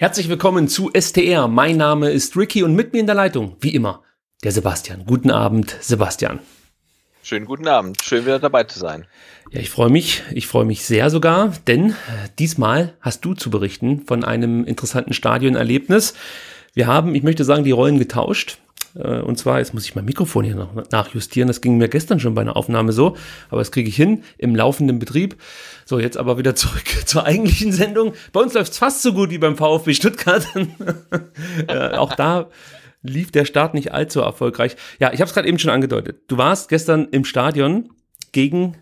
Herzlich willkommen zu STR. Mein Name ist Ricky und mit mir in der Leitung, wie immer, der Sebastian. Guten Abend, Sebastian. Schönen guten Abend. Schön wieder dabei zu sein. Ja, ich freue mich. Ich freue mich sehr sogar, denn diesmal hast du zu berichten von einem interessanten Stadionerlebnis. Wir haben, ich möchte sagen, die Rollen getauscht. Äh, und zwar, jetzt muss ich mein Mikrofon hier noch nachjustieren. Das ging mir gestern schon bei einer Aufnahme so, aber das kriege ich hin im laufenden Betrieb. So, jetzt aber wieder zurück zur eigentlichen Sendung. Bei uns läuft es fast so gut wie beim VfB Stuttgart. äh, auch da lief der Start nicht allzu erfolgreich. Ja, ich habe es gerade eben schon angedeutet. Du warst gestern im Stadion gegen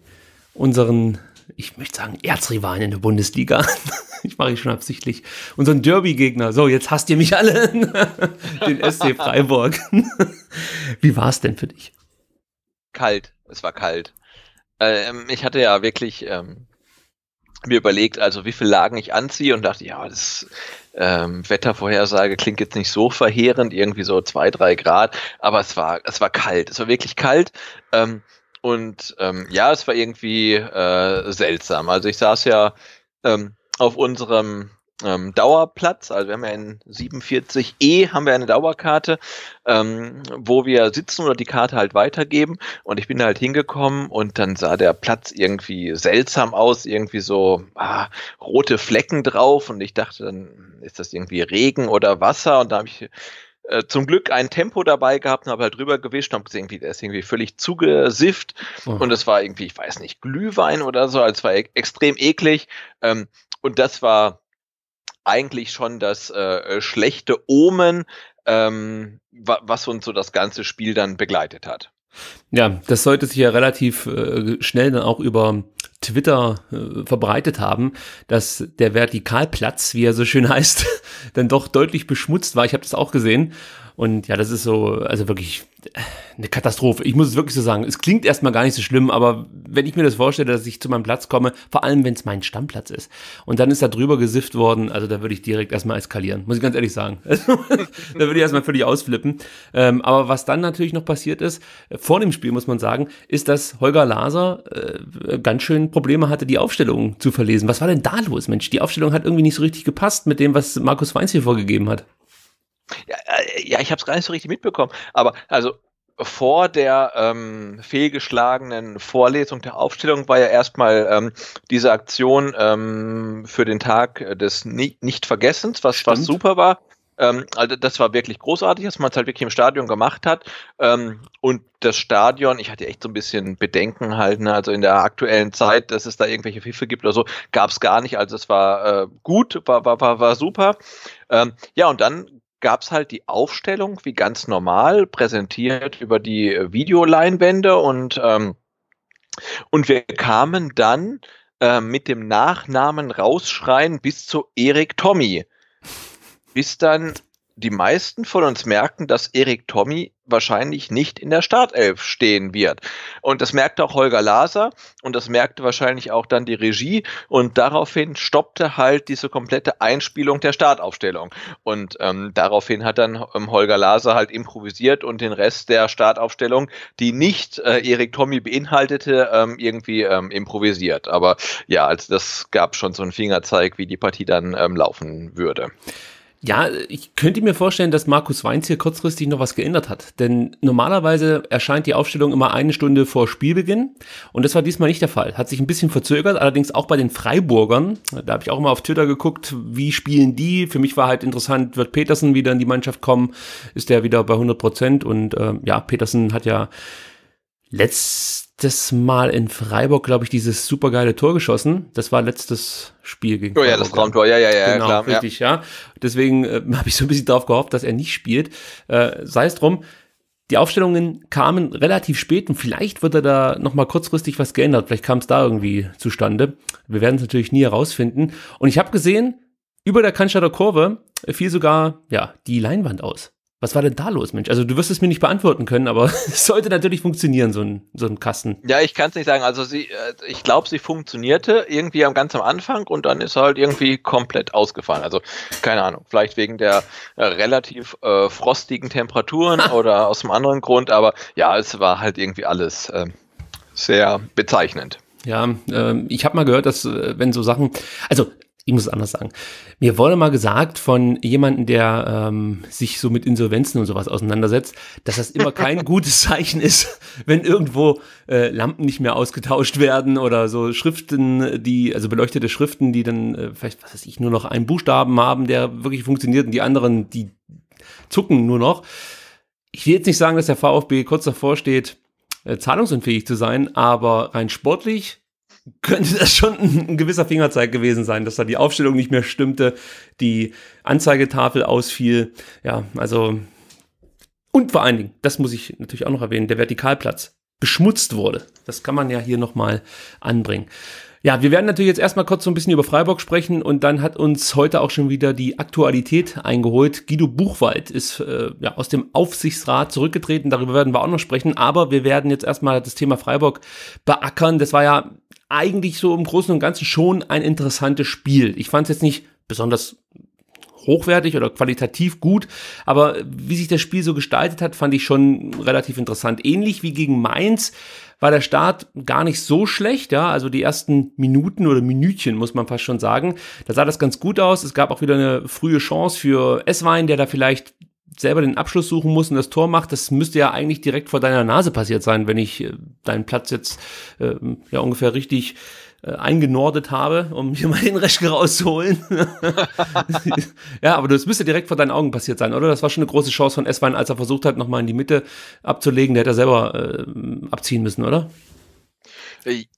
unseren ich möchte sagen, Erzrivalen in der Bundesliga. ich mache ich schon absichtlich. Und so ein Derby-Gegner. So, jetzt hasst ihr mich alle. Den SC Freiburg. Wie war es denn für dich? Kalt. Es war kalt. Ähm, ich hatte ja wirklich ähm, mir überlegt, also wie viele Lagen ich anziehe und dachte, ja, das ähm, Wettervorhersage klingt jetzt nicht so verheerend, irgendwie so zwei, drei Grad, aber es war, es war kalt. Es war wirklich kalt. Ähm, und ähm, ja, es war irgendwie äh, seltsam. Also ich saß ja ähm, auf unserem ähm, Dauerplatz, also wir haben ja in 47e haben wir eine Dauerkarte, ähm, wo wir sitzen oder die Karte halt weitergeben und ich bin da halt hingekommen und dann sah der Platz irgendwie seltsam aus, irgendwie so ah, rote Flecken drauf und ich dachte, dann ist das irgendwie Regen oder Wasser und da habe ich äh, zum Glück ein Tempo dabei gehabt und habe halt drüber gewischt und habe gesehen, wie der ist irgendwie völlig zugesifft oh. und es war irgendwie, ich weiß nicht, Glühwein oder so, also es war e extrem eklig ähm, und das war eigentlich schon das äh, äh schlechte Omen, ähm, wa was uns so das ganze Spiel dann begleitet hat. Ja, das sollte sich ja relativ äh, schnell dann auch über Twitter äh, verbreitet haben, dass der Vertikalplatz, wie er so schön heißt, dann doch deutlich beschmutzt war. Ich habe das auch gesehen und ja, das ist so, also wirklich äh, eine Katastrophe. Ich muss es wirklich so sagen. Es klingt erstmal gar nicht so schlimm, aber wenn ich mir das vorstelle, dass ich zu meinem Platz komme, vor allem wenn es mein Stammplatz ist, und dann ist da drüber gesifft worden, also da würde ich direkt erstmal eskalieren, muss ich ganz ehrlich sagen. Also, da würde ich erstmal völlig ausflippen. Ähm, aber was dann natürlich noch passiert ist, vor dem Spiel muss man sagen, ist, dass Holger Laser äh, ganz schön Probleme hatte, die Aufstellung zu verlesen. Was war denn da los, Mensch? Die Aufstellung hat irgendwie nicht so richtig gepasst mit dem, was Markus Weins hier vorgegeben hat. Ja, äh, ja ich habe es gar nicht so richtig mitbekommen. Aber also vor der ähm, fehlgeschlagenen Vorlesung der Aufstellung war ja erstmal ähm, diese Aktion ähm, für den Tag des Ni nicht was, was super war. Ähm, also das war wirklich großartig, dass man es halt wirklich im Stadion gemacht hat. Ähm, und das Stadion, ich hatte echt so ein bisschen Bedenken halt, ne? also in der aktuellen Zeit, dass es da irgendwelche Pfiffe gibt oder so, gab es gar nicht. Also es war äh, gut, war, war, war, war super. Ähm, ja, und dann gab es halt die Aufstellung wie ganz normal präsentiert über die äh, Videoleinwände und ähm, und wir kamen dann äh, mit dem Nachnamen rausschreien bis zu Erik Tommy. Bis dann die meisten von uns merken, dass Erik Tommy wahrscheinlich nicht in der Startelf stehen wird. Und das merkte auch Holger Laser und das merkte wahrscheinlich auch dann die Regie und daraufhin stoppte halt diese komplette Einspielung der Startaufstellung. Und ähm, daraufhin hat dann ähm, Holger Laser halt improvisiert und den Rest der Startaufstellung, die nicht äh, Erik Tommy beinhaltete, ähm, irgendwie ähm, improvisiert. Aber ja, also das gab schon so einen Fingerzeig, wie die Partie dann ähm, laufen würde. Ja, ich könnte mir vorstellen, dass Markus Weinz hier kurzfristig noch was geändert hat. Denn normalerweise erscheint die Aufstellung immer eine Stunde vor Spielbeginn. Und das war diesmal nicht der Fall. Hat sich ein bisschen verzögert, allerdings auch bei den Freiburgern. Da habe ich auch mal auf Twitter geguckt, wie spielen die. Für mich war halt interessant, wird Petersen wieder in die Mannschaft kommen? Ist der wieder bei 100 Prozent? Und äh, ja, Petersen hat ja letztes Mal in Freiburg, glaube ich, dieses supergeile Tor geschossen. Das war letztes Spiel gegen. Oh ja, das Traumtor, ja, ja, ja, genau, klar, richtig, ja. ja. Deswegen äh, habe ich so ein bisschen darauf gehofft, dass er nicht spielt. Äh, Sei es drum. Die Aufstellungen kamen relativ spät und vielleicht wird er da nochmal kurzfristig was geändert. Vielleicht kam es da irgendwie zustande. Wir werden es natürlich nie herausfinden. Und ich habe gesehen, über der Cannstatter Kurve fiel sogar ja die Leinwand aus was war denn da los, Mensch? Also du wirst es mir nicht beantworten können, aber es sollte natürlich funktionieren, so ein, so ein Kasten. Ja, ich kann es nicht sagen. Also sie, äh, ich glaube, sie funktionierte irgendwie am ganz am Anfang und dann ist halt irgendwie komplett ausgefallen. Also keine Ahnung, vielleicht wegen der äh, relativ äh, frostigen Temperaturen oder aus einem anderen Grund, aber ja, es war halt irgendwie alles äh, sehr bezeichnend. Ja, ähm, ich habe mal gehört, dass äh, wenn so Sachen, also ich muss es anders sagen. Mir wurde mal gesagt von jemandem, der ähm, sich so mit Insolvenzen und sowas auseinandersetzt, dass das immer kein gutes Zeichen ist, wenn irgendwo äh, Lampen nicht mehr ausgetauscht werden oder so Schriften, die, also beleuchtete Schriften, die dann äh, vielleicht, was weiß ich, nur noch einen Buchstaben haben, der wirklich funktioniert und die anderen, die zucken nur noch. Ich will jetzt nicht sagen, dass der VfB kurz davor steht, äh, zahlungsunfähig zu sein, aber rein sportlich könnte das schon ein, gewisser Fingerzeig gewesen sein, dass da die Aufstellung nicht mehr stimmte, die Anzeigetafel ausfiel. Ja, also. Und vor allen Dingen, das muss ich natürlich auch noch erwähnen, der Vertikalplatz beschmutzt wurde. Das kann man ja hier nochmal anbringen. Ja, wir werden natürlich jetzt erstmal kurz so ein bisschen über Freiburg sprechen und dann hat uns heute auch schon wieder die Aktualität eingeholt. Guido Buchwald ist äh, ja, aus dem Aufsichtsrat zurückgetreten, darüber werden wir auch noch sprechen, aber wir werden jetzt erstmal das Thema Freiburg beackern. Das war ja eigentlich so im Großen und Ganzen schon ein interessantes Spiel. Ich fand es jetzt nicht besonders hochwertig oder qualitativ gut, aber wie sich das Spiel so gestaltet hat, fand ich schon relativ interessant. Ähnlich wie gegen Mainz war der Start gar nicht so schlecht, ja, also die ersten Minuten oder Minütchen, muss man fast schon sagen, da sah das ganz gut aus. Es gab auch wieder eine frühe Chance für Esswein, der da vielleicht selber den Abschluss suchen muss und das Tor macht, das müsste ja eigentlich direkt vor deiner Nase passiert sein, wenn ich äh, deinen Platz jetzt äh, ja ungefähr richtig äh, eingenordet habe, um hier mal den Reschke rauszuholen. ja, aber das müsste direkt vor deinen Augen passiert sein, oder? Das war schon eine große Chance von Esswein, als er versucht hat, nochmal in die Mitte abzulegen. Der hätte er selber äh, abziehen müssen, oder?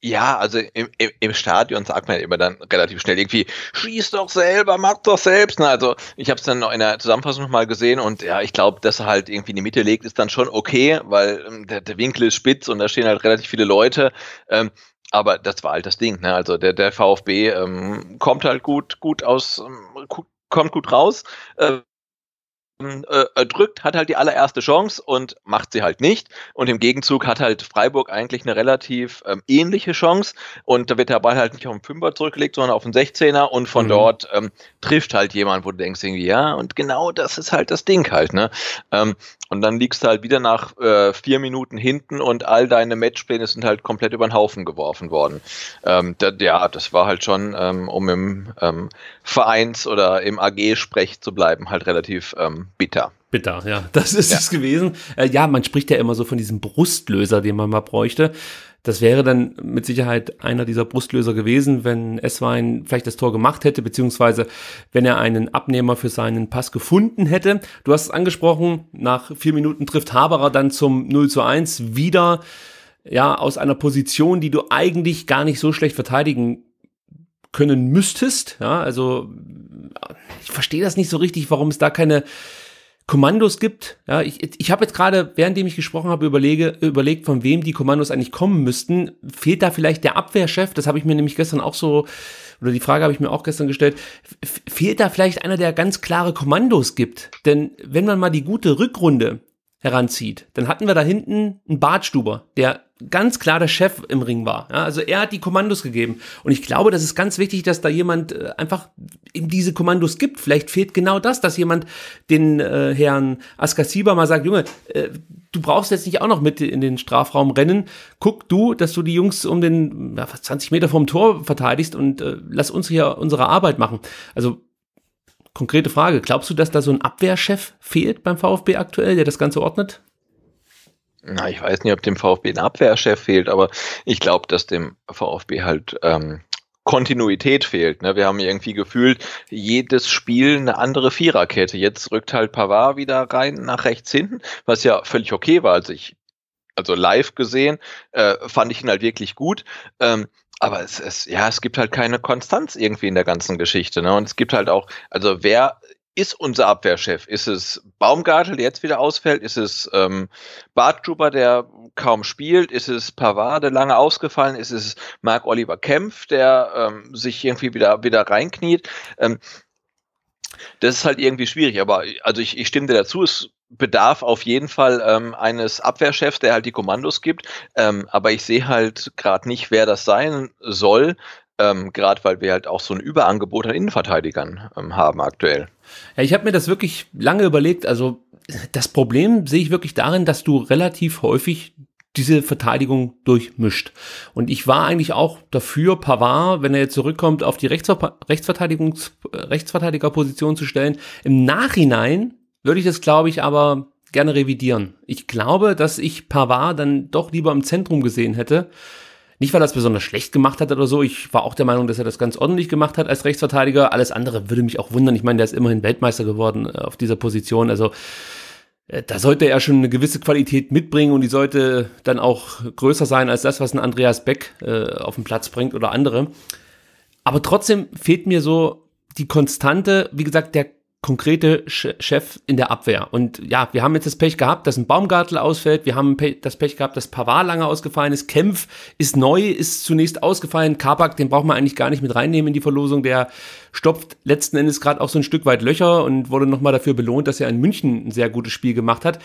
Ja, also im, im, im, Stadion sagt man immer dann relativ schnell irgendwie, schieß doch selber, mach doch selbst. Na, also ich habe es dann noch in der Zusammenfassung nochmal gesehen und ja, ich glaube, dass er halt irgendwie in die Mitte legt, ist dann schon okay, weil ähm, der, der, Winkel ist spitz und da stehen halt relativ viele Leute. Ähm, aber das war halt das Ding. Ne? Also der, der VfB ähm, kommt halt gut, gut aus, ähm, kommt gut raus. Äh, erdrückt, hm, äh, äh, hat halt die allererste Chance und macht sie halt nicht. Und im Gegenzug hat halt Freiburg eigentlich eine relativ ähm, ähnliche Chance. Und da wird der Ball halt nicht auf den Fünfer zurückgelegt, sondern auf den 16er und von mhm. dort ähm, trifft halt jemand, wo du denkst irgendwie, ja, und genau das ist halt das Ding halt, ne? Ähm, und dann liegst du halt wieder nach äh, vier Minuten hinten und all deine Matchpläne sind halt komplett über den Haufen geworfen worden. Ähm, da, ja, das war halt schon, ähm, um im ähm, Vereins- oder im AG-Sprech zu bleiben, halt relativ ähm, bitter. Bitter, ja, das ist ja. es gewesen. Äh, ja, man spricht ja immer so von diesem Brustlöser, den man mal bräuchte. Das wäre dann mit Sicherheit einer dieser Brustlöser gewesen, wenn Eswein vielleicht das Tor gemacht hätte, beziehungsweise wenn er einen Abnehmer für seinen Pass gefunden hätte. Du hast es angesprochen, nach vier Minuten trifft Haberer dann zum 0 zu 1 wieder, ja, aus einer Position, die du eigentlich gar nicht so schlecht verteidigen können müsstest. Ja, also ich verstehe das nicht so richtig, warum es da keine Kommandos gibt. Ja, ich ich habe jetzt gerade, währenddem ich gesprochen habe, überlege, überlegt, von wem die Kommandos eigentlich kommen müssten. Fehlt da vielleicht der Abwehrchef? Das habe ich mir nämlich gestern auch so, oder die Frage habe ich mir auch gestern gestellt. Fehlt da vielleicht einer, der ganz klare Kommandos gibt? Denn wenn man mal die gute Rückrunde heranzieht, dann hatten wir da hinten einen Bartstuber, der ganz klar der Chef im Ring war. Ja, also er hat die Kommandos gegeben. Und ich glaube, das ist ganz wichtig, dass da jemand äh, einfach ihm diese Kommandos gibt. Vielleicht fehlt genau das, dass jemand den äh, Herrn Askasiba mal sagt, Junge, äh, du brauchst jetzt nicht auch noch mit in den Strafraum rennen. Guck du, dass du die Jungs um den ja, 20 Meter vom Tor verteidigst und äh, lass uns hier unsere Arbeit machen. Also konkrete Frage, glaubst du, dass da so ein Abwehrchef fehlt beim VfB aktuell, der das Ganze ordnet? na, ich weiß nicht, ob dem VfB ein Abwehrchef fehlt, aber ich glaube, dass dem VfB halt ähm, Kontinuität fehlt. Ne? Wir haben irgendwie gefühlt jedes Spiel eine andere Viererkette. Jetzt rückt halt Pavard wieder rein nach rechts hinten, was ja völlig okay war. Also ich, also live gesehen, äh, fand ich ihn halt wirklich gut. Ähm, aber es, es, ja, es gibt halt keine Konstanz irgendwie in der ganzen Geschichte. Ne? Und es gibt halt auch, also wer ist unser Abwehrchef? Ist es Baumgartel, der jetzt wieder ausfällt? Ist es ähm, Bartstuber, der kaum spielt? Ist es Pavard, der lange ausgefallen ist? Ist es Marc Oliver Kempf, der ähm, sich irgendwie wieder, wieder reinkniet? Ähm, das ist halt irgendwie schwierig, aber also ich, ich stimme dir dazu, es bedarf auf jeden Fall ähm, eines Abwehrchefs, der halt die Kommandos gibt, ähm, aber ich sehe halt gerade nicht, wer das sein soll, ähm, gerade weil wir halt auch so ein Überangebot an Innenverteidigern ähm, haben aktuell. Ja, ich habe mir das wirklich lange überlegt. Also das Problem sehe ich wirklich darin, dass du relativ häufig diese Verteidigung durchmischt. Und ich war eigentlich auch dafür, Pavard, wenn er jetzt zurückkommt, auf die Rechtsver Rechtsverteidigungs Rechtsverteidigerposition zu stellen. Im Nachhinein würde ich das, glaube ich, aber gerne revidieren. Ich glaube, dass ich Pavard dann doch lieber im Zentrum gesehen hätte, nicht, weil er es besonders schlecht gemacht hat oder so. Ich war auch der Meinung, dass er das ganz ordentlich gemacht hat als Rechtsverteidiger. Alles andere würde mich auch wundern. Ich meine, der ist immerhin Weltmeister geworden äh, auf dieser Position. Also äh, da sollte er schon eine gewisse Qualität mitbringen und die sollte dann auch größer sein als das, was ein Andreas Beck äh, auf den Platz bringt oder andere. Aber trotzdem fehlt mir so die Konstante. Wie gesagt, der konkrete Chef in der Abwehr. Und ja, wir haben jetzt das Pech gehabt, dass ein Baumgartel ausfällt. Wir haben das Pech gehabt, dass Pavard lange ausgefallen ist. Kempf ist neu, ist zunächst ausgefallen. Kabak, den braucht man eigentlich gar nicht mit reinnehmen in die Verlosung. Der stopft letzten Endes gerade auch so ein Stück weit Löcher und wurde nochmal dafür belohnt, dass er in München ein sehr gutes Spiel gemacht hat.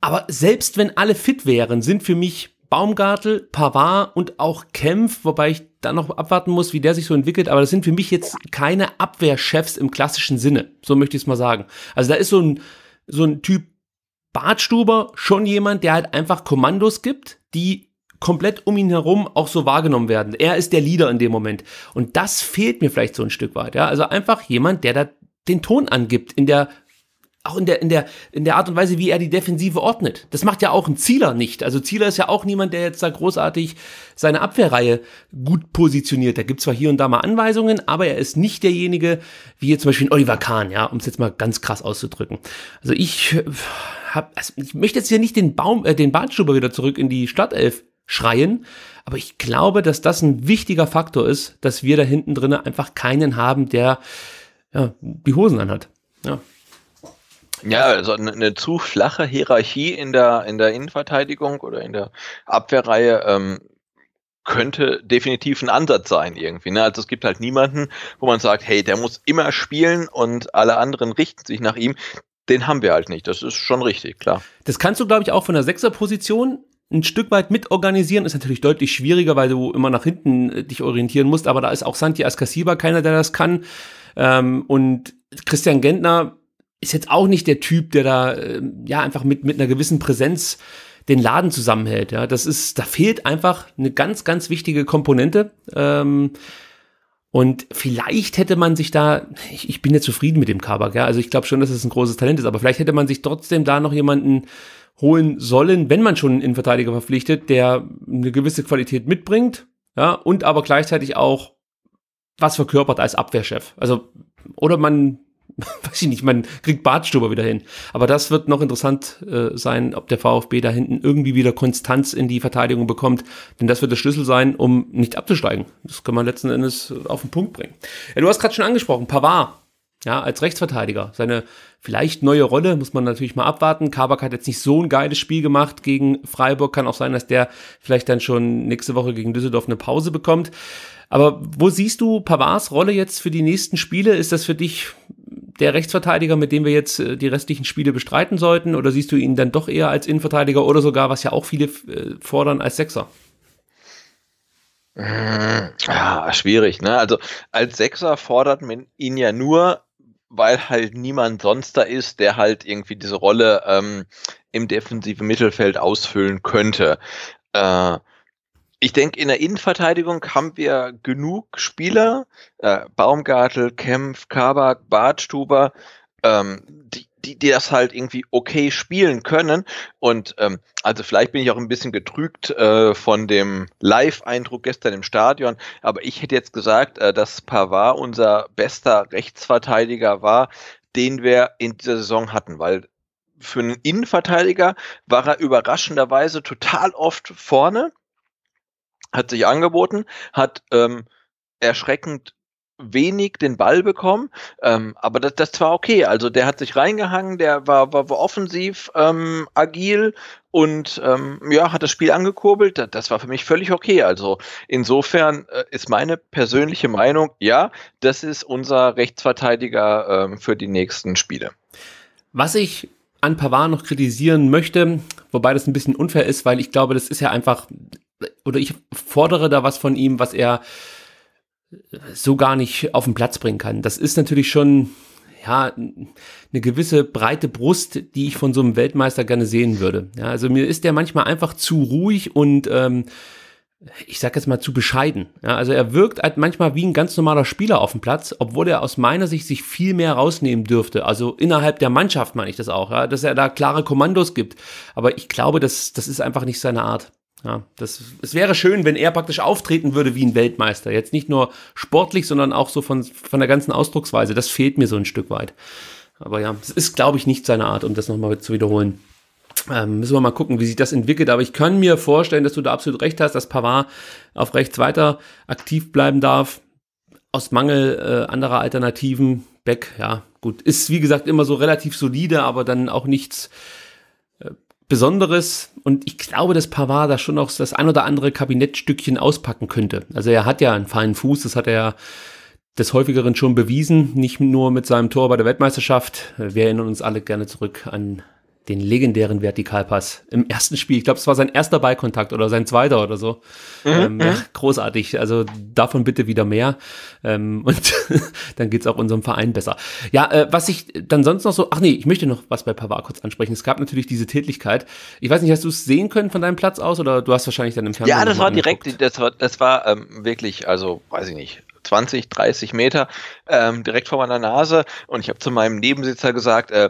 Aber selbst wenn alle fit wären, sind für mich Baumgartel, Pavard und auch Kempf, wobei ich da noch abwarten muss, wie der sich so entwickelt. Aber das sind für mich jetzt keine Abwehrchefs im klassischen Sinne. So möchte ich es mal sagen. Also da ist so ein, so ein Typ Bartstuber schon jemand, der halt einfach Kommandos gibt, die komplett um ihn herum auch so wahrgenommen werden. Er ist der Leader in dem Moment. Und das fehlt mir vielleicht so ein Stück weit. Ja? Also einfach jemand, der da den Ton angibt in der auch in der, in, der, in der Art und Weise, wie er die Defensive ordnet. Das macht ja auch ein Zieler nicht. Also Zieler ist ja auch niemand, der jetzt da großartig seine Abwehrreihe gut positioniert. Da gibt zwar hier und da mal Anweisungen, aber er ist nicht derjenige, wie jetzt zum Beispiel Oliver Kahn, ja, um es jetzt mal ganz krass auszudrücken. Also ich äh, hab, also ich möchte jetzt hier nicht den Baum, äh, den Bartschuber wieder zurück in die Stadtelf schreien, aber ich glaube, dass das ein wichtiger Faktor ist, dass wir da hinten drinnen einfach keinen haben, der ja, die Hosen anhat. Ja, ja, also eine, zu flache Hierarchie in der, in der Innenverteidigung oder in der Abwehrreihe ähm, könnte definitiv ein Ansatz sein irgendwie. Ne? Also es gibt halt niemanden, wo man sagt, hey, der muss immer spielen und alle anderen richten sich nach ihm. Den haben wir halt nicht. Das ist schon richtig, klar. Das kannst du, glaube ich, auch von der Sechserposition ein Stück weit mitorganisieren. Ist natürlich deutlich schwieriger, weil du immer nach hinten äh, dich orientieren musst. Aber da ist auch Santi Ascasiba keiner, der das kann. Ähm, und Christian Gentner ist jetzt auch nicht der Typ, der da ähm, ja einfach mit, mit einer gewissen Präsenz den Laden zusammenhält. Ja, das ist, da fehlt einfach eine ganz, ganz wichtige Komponente. Ähm, und vielleicht hätte man sich da, ich, ich bin ja zufrieden mit dem Kabak, ja, also ich glaube schon, dass es ein großes Talent ist, aber vielleicht hätte man sich trotzdem da noch jemanden holen sollen, wenn man schon einen Innenverteidiger verpflichtet, der eine gewisse Qualität mitbringt, ja, und aber gleichzeitig auch was verkörpert als Abwehrchef. Also, oder man weiß ich nicht, man kriegt Bartstuber wieder hin. Aber das wird noch interessant äh, sein, ob der VfB da hinten irgendwie wieder Konstanz in die Verteidigung bekommt. Denn das wird der Schlüssel sein, um nicht abzusteigen. Das kann man letzten Endes äh, auf den Punkt bringen. Ja, du hast gerade schon angesprochen, Pavard. Ja, als Rechtsverteidiger. Seine vielleicht neue Rolle muss man natürlich mal abwarten. Kabak hat jetzt nicht so ein geiles Spiel gemacht gegen Freiburg. Kann auch sein, dass der vielleicht dann schon nächste Woche gegen Düsseldorf eine Pause bekommt. Aber wo siehst du Pavards Rolle jetzt für die nächsten Spiele? Ist das für dich der Rechtsverteidiger, mit dem wir jetzt äh, die restlichen Spiele bestreiten sollten? Oder siehst du ihn dann doch eher als Innenverteidiger oder sogar, was ja auch viele äh, fordern, als Sechser? Äh, ja, schwierig, ne? Also als Sechser fordert man ihn ja nur, weil halt niemand sonst da ist, der halt irgendwie diese Rolle ähm, im defensiven Mittelfeld ausfüllen könnte. Äh, ich denke, in der Innenverteidigung haben wir genug Spieler, äh, Baumgartel, Kempf, Kabak, Bartstuber, ähm, die, die, die das halt irgendwie okay spielen können. Und ähm, also vielleicht bin ich auch ein bisschen getrügt äh, von dem Live-Eindruck gestern im Stadion, aber ich hätte jetzt gesagt, äh, dass Pavard unser bester Rechtsverteidiger war, den wir in dieser Saison hatten, weil für einen Innenverteidiger war er überraschenderweise total oft vorne hat sich angeboten, hat ähm, erschreckend wenig den Ball bekommen, ähm, aber das, das war okay. Also der hat sich reingehangen, der war, war, war offensiv ähm, agil und ähm, ja, hat das Spiel angekurbelt. Das, das war für mich völlig okay. Also insofern äh, ist meine persönliche Meinung, ja, das ist unser Rechtsverteidiger ähm, für die nächsten Spiele. Was ich an Pavard noch kritisieren möchte, wobei das ein bisschen unfair ist, weil ich glaube, das ist ja einfach oder ich fordere da was von ihm, was er so gar nicht auf den Platz bringen kann. Das ist natürlich schon ja eine gewisse breite Brust, die ich von so einem Weltmeister gerne sehen würde. Ja, also mir ist der manchmal einfach zu ruhig und ähm, ich sag jetzt mal zu bescheiden. Ja, also er wirkt halt manchmal wie ein ganz normaler Spieler auf dem Platz, obwohl er aus meiner Sicht sich viel mehr rausnehmen dürfte. Also innerhalb der Mannschaft meine ich das auch, ja, dass er da klare Kommandos gibt. Aber ich glaube, das, das ist einfach nicht seine Art. Ja, das, es wäre schön, wenn er praktisch auftreten würde wie ein Weltmeister. Jetzt nicht nur sportlich, sondern auch so von, von der ganzen Ausdrucksweise. Das fehlt mir so ein Stück weit. Aber ja, es ist, glaube ich, nicht seine Art, um das nochmal zu wiederholen. Ähm, müssen wir mal gucken, wie sich das entwickelt. Aber ich kann mir vorstellen, dass du da absolut recht hast, dass Pavard auf rechts weiter aktiv bleiben darf. Aus Mangel äh, anderer Alternativen. Beck, ja, gut. Ist, wie gesagt, immer so relativ solide, aber dann auch nichts, Besonderes und ich glaube, dass Pavard da schon noch das ein oder andere Kabinettstückchen auspacken könnte. Also er hat ja einen feinen Fuß, das hat er ja des häufigeren schon bewiesen, nicht nur mit seinem Tor bei der Weltmeisterschaft. Wir erinnern uns alle gerne zurück an den legendären Vertikalpass im ersten Spiel. Ich glaube, es war sein erster Ballkontakt oder sein zweiter oder so. Mhm, ähm, mhm. ja, großartig. Also davon bitte wieder mehr. Ähm, und dann geht's auch unserem Verein besser. Ja, äh, was ich dann sonst noch so, ach nee, ich möchte noch was bei Pavard kurz ansprechen. Es gab natürlich diese Tätlichkeit. Ich weiß nicht, hast du es sehen können von deinem Platz aus oder du hast wahrscheinlich dann im Fernsehen. Ja, das war direkt, das war, das war ähm, wirklich, also weiß ich nicht, 20, 30 Meter ähm, direkt vor meiner Nase und ich habe zu meinem Nebensitzer gesagt, äh,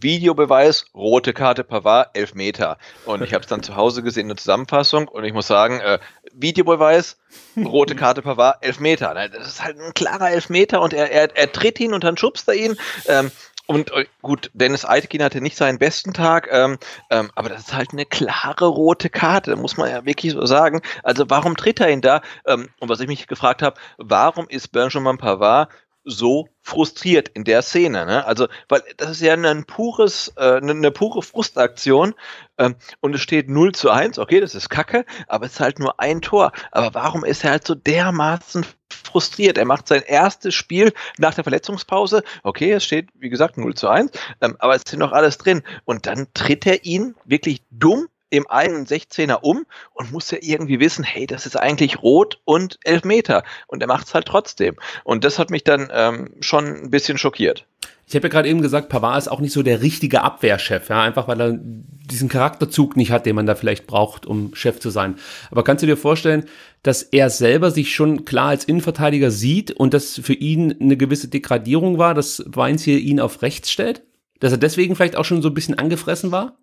Videobeweis, rote Karte Pavard, elf Meter. Und ich habe es dann zu Hause gesehen in der Zusammenfassung und ich muss sagen, äh, Videobeweis, rote Karte Pavard, elf Meter. Das ist halt ein klarer Elfmeter und er, er, er tritt ihn und dann schubst er ihn. Ähm, und äh, gut, Dennis Eitkin hatte nicht seinen besten Tag, ähm, ähm, aber das ist halt eine klare rote Karte, muss man ja wirklich so sagen. Also warum tritt er ihn da? Ähm, und was ich mich gefragt habe, warum ist Benjamin Pavard so frustriert in der Szene. Ne? Also, weil das ist ja ein pures, äh, eine, ne pure Frustaktion ähm, und es steht 0 zu 1, okay, das ist Kacke, aber es ist halt nur ein Tor. Aber warum ist er halt so dermaßen frustriert? Er macht sein erstes Spiel nach der Verletzungspause, okay, es steht, wie gesagt, 0 zu 1, ähm, aber es ist noch alles drin. Und dann tritt er ihn wirklich dumm im eigenen 16er um und muss ja irgendwie wissen, hey, das ist eigentlich rot und Elfmeter. Und er macht es halt trotzdem. Und das hat mich dann ähm, schon ein bisschen schockiert. Ich habe ja gerade eben gesagt, Pavard ist auch nicht so der richtige Abwehrchef, ja, einfach weil er diesen Charakterzug nicht hat, den man da vielleicht braucht, um Chef zu sein. Aber kannst du dir vorstellen, dass er selber sich schon klar als Innenverteidiger sieht und das für ihn eine gewisse Degradierung war, dass Weins hier ihn auf rechts stellt? Dass er deswegen vielleicht auch schon so ein bisschen angefressen war?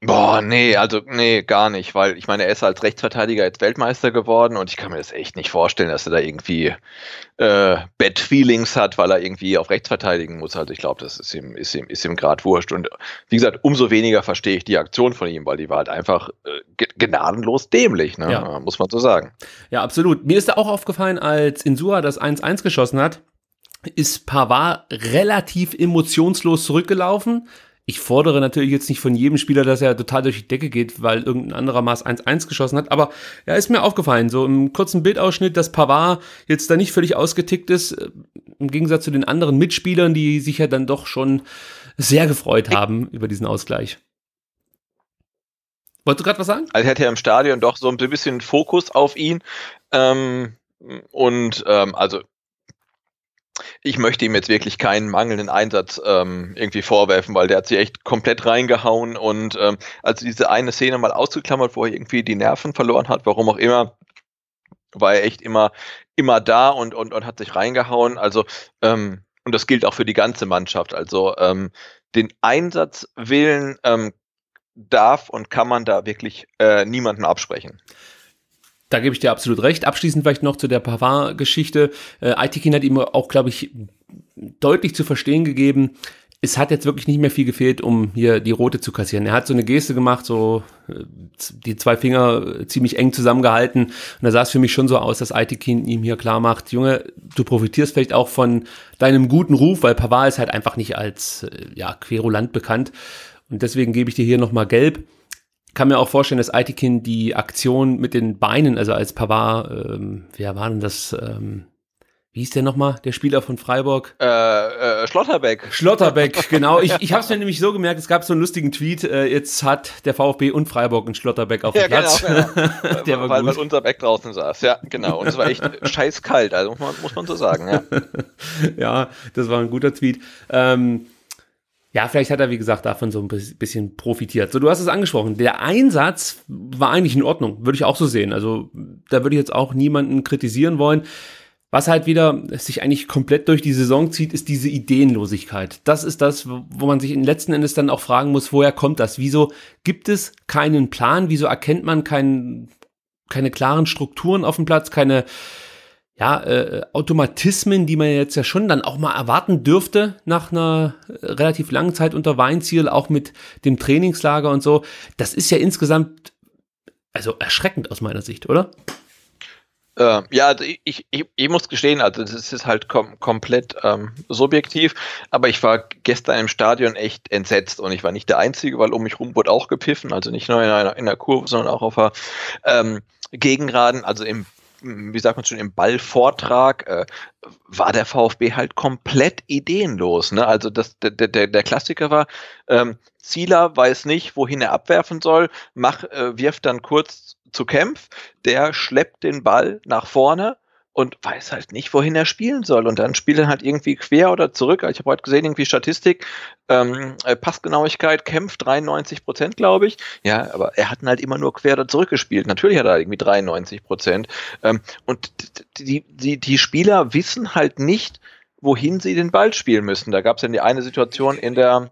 Boah, nee, also nee, gar nicht, weil ich meine, er ist als Rechtsverteidiger jetzt Weltmeister geworden und ich kann mir das echt nicht vorstellen, dass er da irgendwie äh, Bad Feelings hat, weil er irgendwie auf rechts verteidigen muss. Also ich glaube, das ist ihm, ist ihm, ist ihm gerade wurscht. Und wie gesagt, umso weniger verstehe ich die Aktion von ihm, weil die war halt einfach äh, gnadenlos dämlich, ne? ja. muss man so sagen. Ja, absolut. Mir ist da auch aufgefallen, als Insua das 1-1 geschossen hat, ist Pavard relativ emotionslos zurückgelaufen ich fordere natürlich jetzt nicht von jedem Spieler, dass er total durch die Decke geht, weil irgendein anderer Maß 1-1 geschossen hat, aber ja, ist mir aufgefallen, so im kurzen Bildausschnitt, dass Pavard jetzt da nicht völlig ausgetickt ist, äh, im Gegensatz zu den anderen Mitspielern, die sich ja dann doch schon sehr gefreut haben über diesen Ausgleich. Wolltest du gerade was sagen? Also hätte er im Stadion doch so ein bisschen Fokus auf ihn. Ähm, und ähm, also ich möchte ihm jetzt wirklich keinen mangelnden Einsatz ähm, irgendwie vorwerfen, weil der hat sich echt komplett reingehauen und ähm, also diese eine Szene mal ausgeklammert, wo er irgendwie die Nerven verloren hat, warum auch immer, war er echt immer, immer da und, und, und hat sich reingehauen. Also, ähm, und das gilt auch für die ganze Mannschaft. Also ähm, den Einsatzwillen ähm, darf und kann man da wirklich äh, niemanden absprechen. Da gebe ich dir absolut recht. Abschließend vielleicht noch zu der Pavard-Geschichte. Äh, Aitikin hat ihm auch, glaube ich, deutlich zu verstehen gegeben, es hat jetzt wirklich nicht mehr viel gefehlt, um hier die rote zu kassieren. Er hat so eine Geste gemacht, so äh, die zwei Finger äh, ziemlich eng zusammengehalten. Und da sah es für mich schon so aus, dass Aitikin ihm hier klar macht, Junge, du profitierst vielleicht auch von deinem guten Ruf, weil Pavard ist halt einfach nicht als äh, ja, Querulant bekannt. Und deswegen gebe ich dir hier nochmal gelb kann mir auch vorstellen, dass Aitikin die Aktion mit den Beinen, also als Pavard, ähm, wer war denn das? Ähm, wie hieß der nochmal, der Spieler von Freiburg? Äh, äh, Schlotterbeck. Schlotterbeck, genau. Ich, ich habe es mir nämlich so gemerkt, es gab so einen lustigen Tweet, äh, jetzt hat der VfB und Freiburg einen Schlotterbeck auf dem ja, Platz. Genau, genau. der war weil, gut. weil unser Beck draußen saß, ja, genau. Und es war echt scheiß kalt, also muss man, muss man so sagen, ja. ja, das war ein guter Tweet. Ähm, ja, vielleicht hat er, wie gesagt, davon so ein bisschen profitiert. So, du hast es angesprochen. Der Einsatz war eigentlich in Ordnung. Würde ich auch so sehen. Also, da würde ich jetzt auch niemanden kritisieren wollen. Was halt wieder sich eigentlich komplett durch die Saison zieht, ist diese Ideenlosigkeit. Das ist das, wo man sich letzten Endes dann auch fragen muss, woher kommt das? Wieso gibt es keinen Plan? Wieso erkennt man keinen, keine klaren Strukturen auf dem Platz? Keine, ja, äh, äh, Automatismen, die man jetzt ja schon dann auch mal erwarten dürfte nach einer äh, relativ langen Zeit unter Weinziel, auch mit dem Trainingslager und so. Das ist ja insgesamt also erschreckend aus meiner Sicht, oder? Äh, ja, also ich, ich, ich, muss gestehen, also das ist halt kom komplett ähm, subjektiv, aber ich war gestern im Stadion echt entsetzt und ich war nicht der Einzige, weil um mich rum wurde auch gepiffen, also nicht nur in einer, in einer Kurve, sondern auch auf der ähm, Gegenraden, also im wie sagt man schon, im Ballvortrag äh, war der VfB halt komplett ideenlos. Ne? Also das, der, der, der Klassiker war, ähm, Zieler weiß nicht, wohin er abwerfen soll, mach, äh, wirft dann kurz zu Kämpf, der schleppt den Ball nach vorne und weiß halt nicht, wohin er spielen soll. Und dann spielt er halt irgendwie quer oder zurück. Ich habe heute gesehen, irgendwie Statistik, ähm, äh, Passgenauigkeit, kämpft 93 Prozent, glaube ich. Ja, aber er hat halt immer nur quer oder zurück gespielt. Natürlich hat er irgendwie 93 Prozent. Ähm, und die, die, die Spieler wissen halt nicht, wohin sie den Ball spielen müssen. Da gab es dann die eine Situation in der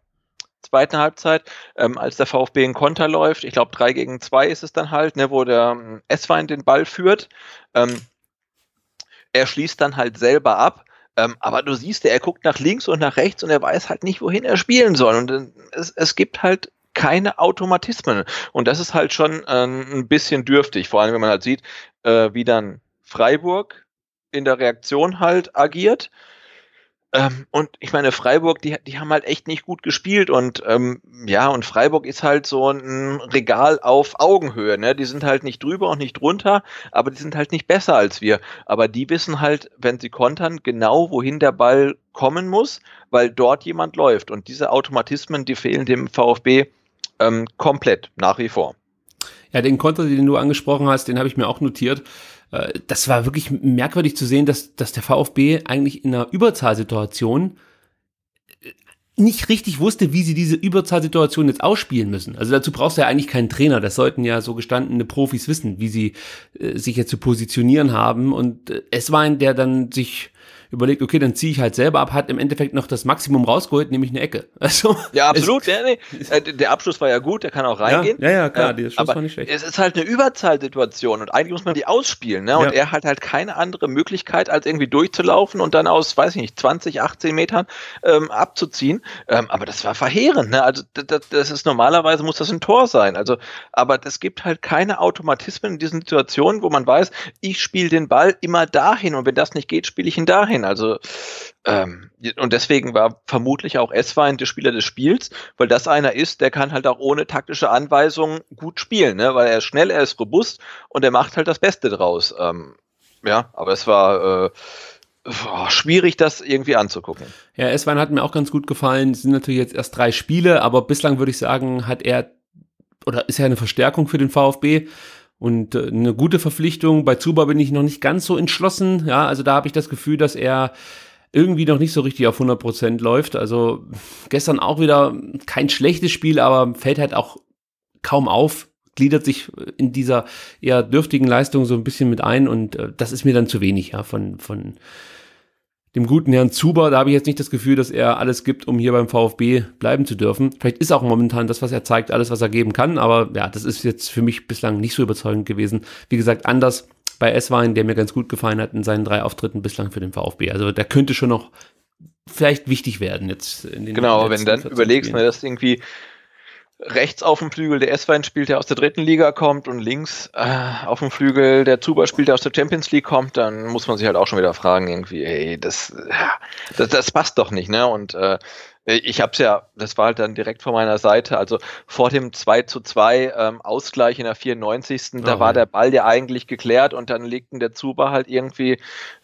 zweiten Halbzeit, ähm, als der VfB in Konter läuft, ich glaube 3 gegen 2 ist es dann halt, ne, wo der ähm, S-Wein den Ball führt. Ähm, er schließt dann halt selber ab. Ähm, aber du siehst, er guckt nach links und nach rechts und er weiß halt nicht, wohin er spielen soll. Und ähm, es, es gibt halt keine Automatismen. Und das ist halt schon äh, ein bisschen dürftig, vor allem wenn man halt sieht, äh, wie dann Freiburg in der Reaktion halt agiert ähm, und ich meine, Freiburg, die, die haben halt echt nicht gut gespielt und ähm, ja, und Freiburg ist halt so ein Regal auf Augenhöhe, ne? Die sind halt nicht drüber und nicht drunter, aber die sind halt nicht besser als wir. Aber die wissen halt, wenn sie kontern, genau wohin der Ball kommen muss, weil dort jemand läuft. Und diese Automatismen, die fehlen dem VfB ähm, komplett nach wie vor. Ja, den Konter, den du angesprochen hast, den habe ich mir auch notiert. Äh, das war wirklich merkwürdig zu sehen, dass, dass der VfB eigentlich in einer Überzahlsituation äh, nicht richtig wusste, wie sie diese Überzahlsituation jetzt ausspielen müssen. Also dazu brauchst du ja eigentlich keinen Trainer. Das sollten ja so gestandene Profis wissen, wie sie äh, sich jetzt zu positionieren haben. Und äh, es war ein, der dann sich überlegt, okay, dann ziehe ich halt selber ab, hat im Endeffekt noch das Maximum rausgeholt, nämlich eine Ecke. Also, ja, absolut. Der, nee, äh, der Abschluss war ja gut, der kann auch reingehen. Ja, ja, ja klar, ähm, der Abschluss war nicht schlecht. Es ist halt eine Überzahlsituation und eigentlich muss man die ausspielen. Ne? Und ja. er hat halt keine andere Möglichkeit, als irgendwie durchzulaufen und dann aus, weiß ich nicht, 20, 18 Metern ähm, abzuziehen. Ähm, aber das war verheerend. Ne? Also das, das ist normalerweise muss das ein Tor sein. Also, aber es gibt halt keine Automatismen in diesen Situationen, wo man weiß, ich spiele den Ball immer dahin und wenn das nicht geht, spiele ich ihn dahin sein. Also ähm, und deswegen war vermutlich auch Esswein der Spieler des Spiels, weil das einer ist, der kann halt auch ohne taktische Anweisungen gut spielen, ne? weil er ist schnell, er ist robust und er macht halt das Beste draus. Ähm, ja, aber es war äh, Oh, schwierig, das irgendwie anzugucken. Ja, Eswein hat mir auch ganz gut gefallen. Es sind natürlich jetzt erst drei Spiele, aber bislang würde ich sagen, hat er oder ist er eine Verstärkung für den VfB. Und äh, eine gute Verpflichtung. Bei Zuba bin ich noch nicht ganz so entschlossen. Ja, also da habe ich das Gefühl, dass er irgendwie noch nicht so richtig auf 100 Prozent läuft. Also gestern auch wieder kein schlechtes Spiel, aber fällt halt auch kaum auf, gliedert sich in dieser eher dürftigen Leistung so ein bisschen mit ein und äh, das ist mir dann zu wenig, ja, von, von, dem guten Herrn Zuber, da habe ich jetzt nicht das Gefühl, dass er alles gibt, um hier beim VfB bleiben zu dürfen. Vielleicht ist auch momentan das, was er zeigt, alles, was er geben kann, aber ja, das ist jetzt für mich bislang nicht so überzeugend gewesen. Wie gesagt, anders bei Eswein, der mir ganz gut gefallen hat in seinen drei Auftritten bislang für den VfB. Also der könnte schon noch vielleicht wichtig werden jetzt. In den genau, wenn du dann überlegst, ne, dass irgendwie rechts auf dem Flügel der s Esswein spielt, der aus der dritten Liga kommt und links äh, auf dem Flügel der Zuber spielt, der aus der Champions League kommt, dann muss man sich halt auch schon wieder fragen, irgendwie, ey, das, äh, das, das passt doch nicht, ne? Und äh, ich hab's ja, das war halt dann direkt vor meiner Seite, also vor dem 2 zu 2 ähm, Ausgleich in der 94. Oh, da war der Ball ja eigentlich geklärt und dann legten der Zuber halt irgendwie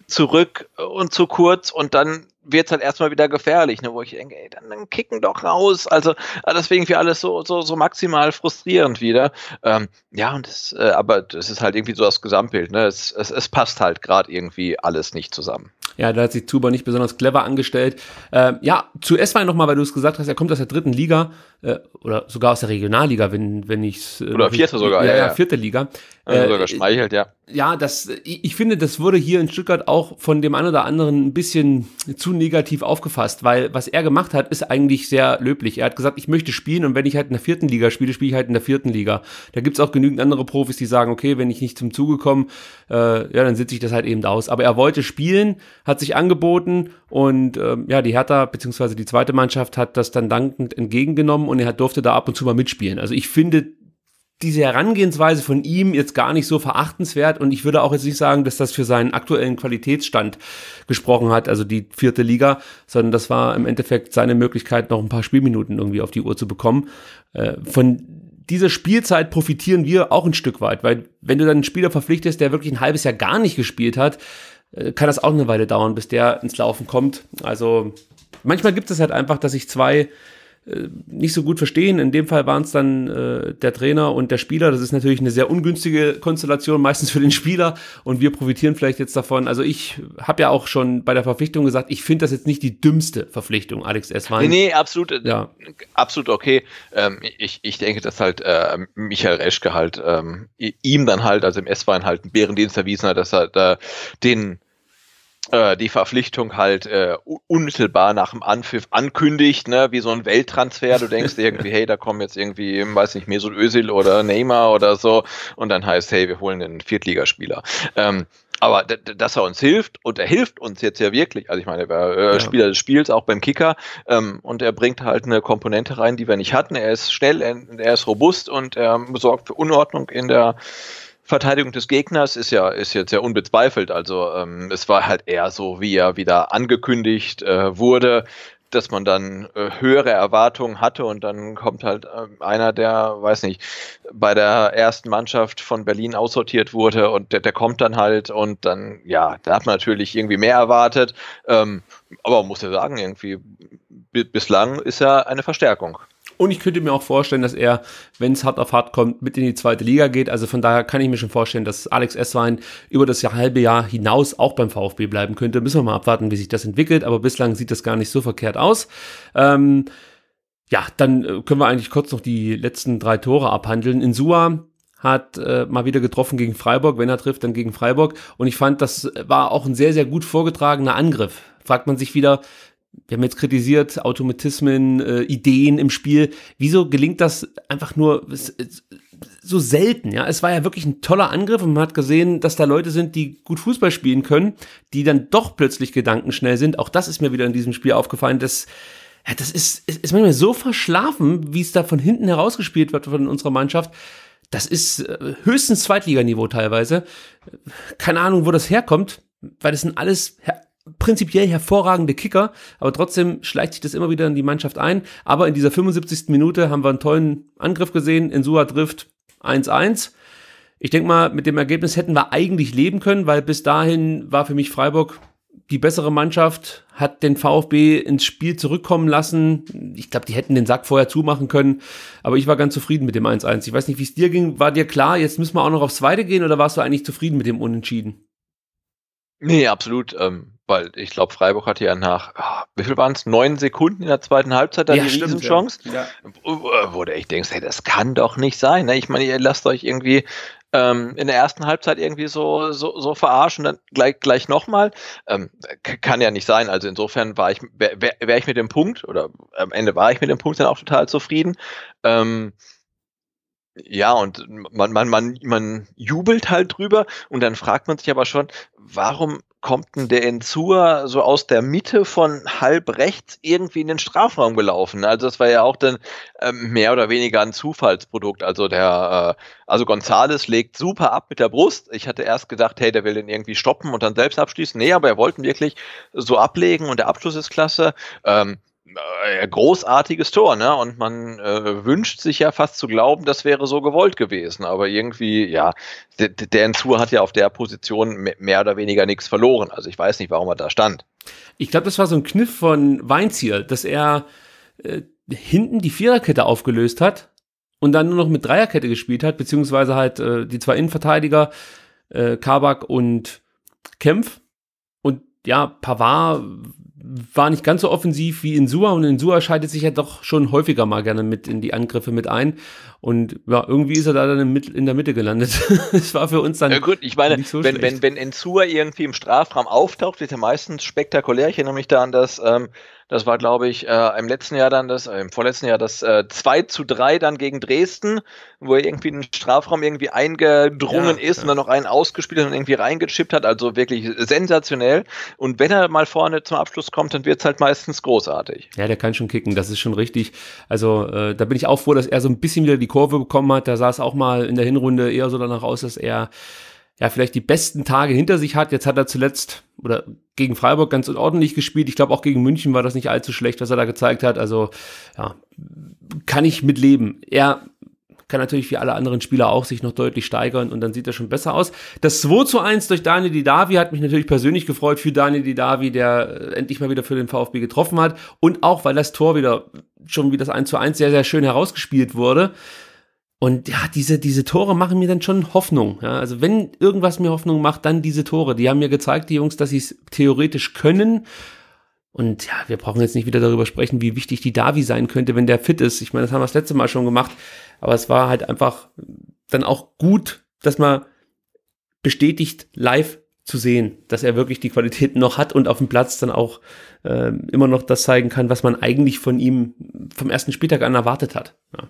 zurück und zu kurz und dann wird es halt erstmal wieder gefährlich, ne, wo ich denke, ey, dann, dann kicken doch raus. Also ah, deswegen für alles so, so, so maximal frustrierend wieder. Ähm, ja, und das, äh, aber das ist halt irgendwie so das Gesamtbild. Ne? Es, es, es passt halt gerade irgendwie alles nicht zusammen. Ja, da hat sich Zuber nicht besonders clever angestellt. Äh, ja, zu S-Wein nochmal, weil du es gesagt hast, er kommt aus der dritten Liga äh, oder sogar aus der Regionalliga, wenn, wenn ich äh, Oder vierte sogar, ja, ja, ja. vierte Liga. Äh, sogar geschmeichelt, ja. Ja, das, ich, ich finde, das wurde hier in Stuttgart auch auch von dem einen oder anderen ein bisschen zu negativ aufgefasst, weil was er gemacht hat, ist eigentlich sehr löblich. Er hat gesagt, ich möchte spielen und wenn ich halt in der vierten Liga spiele, spiele ich halt in der vierten Liga. Da gibt's auch genügend andere Profis, die sagen, okay, wenn ich nicht zum Zuge komme, äh, ja, dann sitze ich das halt eben aus. Aber er wollte spielen, hat sich angeboten und äh, ja, die Hertha beziehungsweise die zweite Mannschaft hat das dann dankend entgegengenommen und er durfte da ab und zu mal mitspielen. Also ich finde, diese Herangehensweise von ihm jetzt gar nicht so verachtenswert und ich würde auch jetzt nicht sagen, dass das für seinen aktuellen Qualitätsstand gesprochen hat, also die vierte Liga, sondern das war im Endeffekt seine Möglichkeit, noch ein paar Spielminuten irgendwie auf die Uhr zu bekommen. Äh, von dieser Spielzeit profitieren wir auch ein Stück weit, weil wenn du dann einen Spieler verpflichtest, der wirklich ein halbes Jahr gar nicht gespielt hat, äh, kann das auch eine Weile dauern, bis der ins Laufen kommt. Also manchmal gibt es halt einfach, dass sich zwei äh, nicht so gut verstehen. In dem Fall waren es dann äh, der Trainer und der Spieler. Das ist natürlich eine sehr ungünstige Konstellation, meistens für den Spieler. Und wir profitieren vielleicht jetzt davon. Also ich habe ja auch schon bei der Verpflichtung gesagt, ich finde das jetzt nicht die dümmste Verpflichtung, Alex Esswein. Nee, nee, absolut, äh, ja. absolut okay. Ähm, ich, ich denke, dass halt äh, Michael Eschke halt ähm, ihm dann halt, also im S-Wein halt einen Bärendienst erwiesen hat, dass er da den äh, die Verpflichtung halt äh, unmittelbar nach dem Anpfiff ankündigt, ne, wie so ein Welttransfer. Du denkst irgendwie, hey, da kommen jetzt irgendwie, weiß nicht, Mesut Özil oder Neymar oder so, und dann heißt, hey, wir holen einen Viertligaspieler. Ähm, aber dass er uns hilft und er hilft uns jetzt ja wirklich. Also ich meine, er war äh, ja. Spieler des Spiels, auch beim Kicker, ähm, und er bringt halt eine Komponente rein, die wir nicht hatten. Er ist schnell, er, er ist robust und er ähm, sorgt für Unordnung in der Verteidigung des Gegners ist ja ist jetzt ja unbezweifelt. Also ähm, es war halt eher so, wie er wieder angekündigt äh, wurde, dass man dann äh, höhere Erwartungen hatte und dann kommt halt äh, einer, der, weiß nicht, bei der ersten Mannschaft von Berlin aussortiert wurde und der, der kommt dann halt und dann, ja, da hat man natürlich irgendwie mehr erwartet. Ähm, aber man muss ja sagen, irgendwie bislang ist er eine Verstärkung. Und ich könnte mir auch vorstellen, dass er, wenn es hart auf hart kommt, mit in die zweite Liga geht. Also von daher kann ich mir schon vorstellen, dass Alex Esswein über das halbe Jahr hinaus auch beim VfB bleiben könnte. Müssen wir mal abwarten, wie sich das entwickelt. Aber bislang sieht das gar nicht so verkehrt aus. Ähm, ja, dann äh, können wir eigentlich kurz noch die letzten drei Tore abhandeln. Insua hat äh, mal wieder getroffen gegen Freiburg. Wenn er trifft, dann gegen Freiburg. Und ich fand, das war auch ein sehr, sehr gut vorgetragener Angriff. Fragt man sich wieder, wir haben jetzt kritisiert, Automatismen, äh, Ideen im Spiel. Wieso gelingt das einfach nur so selten? Ja, es war ja wirklich ein toller Angriff und man hat gesehen, dass da Leute sind, die gut Fußball spielen können, die dann doch plötzlich gedankenschnell sind. Auch das ist mir wieder in diesem Spiel aufgefallen, dass ja, das ist, ist, ist manchmal so verschlafen, wie es da von hinten herausgespielt wird von unserer Mannschaft. Das ist äh, höchstens Zweitliganiveau teilweise. Keine Ahnung, wo das herkommt, weil das sind alles prinzipiell hervorragende Kicker, aber trotzdem schleicht sich das immer wieder in die Mannschaft ein. Aber in dieser 75. Minute haben wir einen tollen Angriff gesehen. Insua trifft 1-1. Ich denke mal, mit dem Ergebnis hätten wir eigentlich leben können, weil bis dahin war für mich Freiburg die bessere Mannschaft, hat den VfB ins Spiel zurückkommen lassen. Ich glaube, die hätten den Sack vorher zumachen können, aber ich war ganz zufrieden mit dem 1-1. Ich weiß nicht, wie es dir ging. War dir klar, jetzt müssen wir auch noch aufs Zweite gehen oder warst du eigentlich zufrieden mit dem Unentschieden? Nee, absolut. Ähm weil ich glaube, Freiburg hatte ja nach, wie viel waren es, neun Sekunden in der zweiten Halbzeit dann ja, die stimmt, Riesenchance. Ja. Ja. Wo du echt denkst, hey, das kann doch nicht sein. Ne? Ich meine, ihr lasst euch irgendwie ähm, in der ersten Halbzeit irgendwie so, so, so verarschen, dann gleich, gleich nochmal. Ähm, kann ja nicht sein. Also insofern war ich, wäre wär ich mit dem Punkt, oder am Ende war ich mit dem Punkt dann auch total zufrieden. Ähm, ja, und man, man, man, man jubelt halt drüber und dann fragt man sich aber schon, warum kommt denn der Enzua so aus der Mitte von halb rechts irgendwie in den Strafraum gelaufen? Also das war ja auch dann ähm, mehr oder weniger ein Zufallsprodukt. Also der, äh, also Gonzales legt super ab mit der Brust. Ich hatte erst gedacht, hey, der will den irgendwie stoppen und dann selbst abschließen. Nee, aber er wollten wirklich so ablegen und der Abschluss ist klasse. Ähm, äh, großartiges Tor, ne? Und man äh, wünscht sich ja fast zu glauben, das wäre so gewollt gewesen. Aber irgendwie, ja, der, der Enzur hat ja auf der Position mehr oder weniger nichts verloren. Also ich weiß nicht, warum er da stand. Ich glaube, das war so ein Kniff von Weinziel, dass er äh, hinten die Viererkette aufgelöst hat und dann nur noch mit Dreierkette gespielt hat, beziehungsweise halt äh, die zwei Innenverteidiger, äh, Kabak und Kempf. Und ja, Pavard war nicht ganz so offensiv wie in Sua und in Sua schaltet sich ja doch schon häufiger mal gerne mit in die Angriffe mit ein. Und ja, irgendwie ist er da dann in, der Mitte gelandet. Es war für uns dann. Ja gut, ich meine, so wenn, schlecht. wenn, in Sua irgendwie im Strafraum auftaucht, wird er meistens spektakulär. Ich erinnere mich da an das ähm, das war, glaube ich, äh, im letzten Jahr dann das, äh, im vorletzten Jahr das äh, 2 zu 3 dann gegen Dresden, wo er irgendwie in den Strafraum irgendwie eingedrungen ja, ist ja. und dann noch einen ausgespielt und irgendwie reingechippt hat. Also wirklich sensationell. Und wenn er mal vorne zum Abschluss kommt, dann wird es halt meistens großartig. Ja, der kann schon kicken, das ist schon richtig. Also äh, da bin ich auch froh, dass er so ein bisschen wieder die Kurve bekommen hat. Da sah es auch mal in der Hinrunde eher so danach aus, dass er ja, vielleicht die besten Tage hinter sich hat. Jetzt hat er zuletzt oder gegen Freiburg ganz ordentlich gespielt. Ich glaube, auch gegen München war das nicht allzu schlecht, was er da gezeigt hat. Also, ja, kann ich mitleben. Er kann natürlich wie alle anderen Spieler auch sich noch deutlich steigern und dann sieht er schon besser aus. Das 2 zu 1 durch Daniel Didavi hat mich natürlich persönlich gefreut für Daniel Didavi, der äh, endlich mal wieder für den VfB getroffen hat und auch, weil das Tor wieder schon wie das 1 zu 1 sehr, sehr schön herausgespielt wurde. Und ja, diese, diese Tore machen mir dann schon Hoffnung. Ja, also wenn irgendwas mir Hoffnung macht, dann diese Tore. Die haben mir gezeigt, die Jungs, dass sie es theoretisch können. Und ja, wir brauchen jetzt nicht wieder darüber sprechen, wie wichtig die Davi sein könnte, wenn der fit ist. Ich meine, das haben wir das letzte Mal schon gemacht. Aber es war halt einfach dann auch gut, dass man bestätigt live zu sehen, dass er wirklich die Qualitäten noch hat und auf dem Platz dann auch äh, immer noch das zeigen kann, was man eigentlich von ihm vom ersten Spieltag an erwartet hat. Ja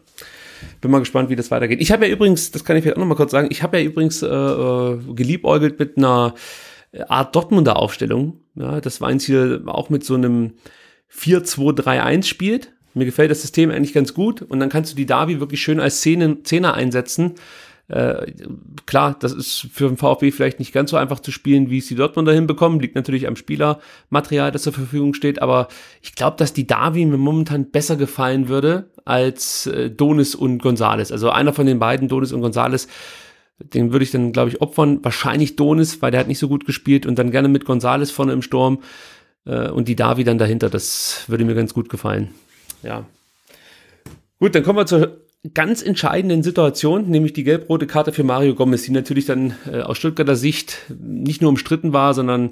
bin mal gespannt, wie das weitergeht. Ich habe ja übrigens, das kann ich vielleicht auch noch mal kurz sagen, ich habe ja übrigens äh, äh geliebäugelt mit einer Art Dortmunder Aufstellung. Ja, das Weinziel auch mit so einem 4-2-3-1 spielt. Mir gefällt das System eigentlich ganz gut und dann kannst du die Davi wirklich schön als Zehner einsetzen. Äh, klar, das ist für den VfB vielleicht nicht ganz so einfach zu spielen, wie es die Dortmunder hinbekommen. Liegt natürlich am Spielermaterial, das zur Verfügung steht. Aber ich glaube, dass die Davi mir momentan besser gefallen würde als äh, Donis und Gonzales. Also einer von den beiden, Donis und Gonzales, den würde ich dann, glaube ich, opfern. Wahrscheinlich Donis, weil der hat nicht so gut gespielt und dann gerne mit Gonzales vorne im Sturm äh, und die Davi dann dahinter. Das würde mir ganz gut gefallen. Ja. Gut, dann kommen wir zur ganz entscheidenden Situation, nämlich die gelb-rote Karte für Mario Gomez, die natürlich dann äh, aus Stuttgarter Sicht nicht nur umstritten war, sondern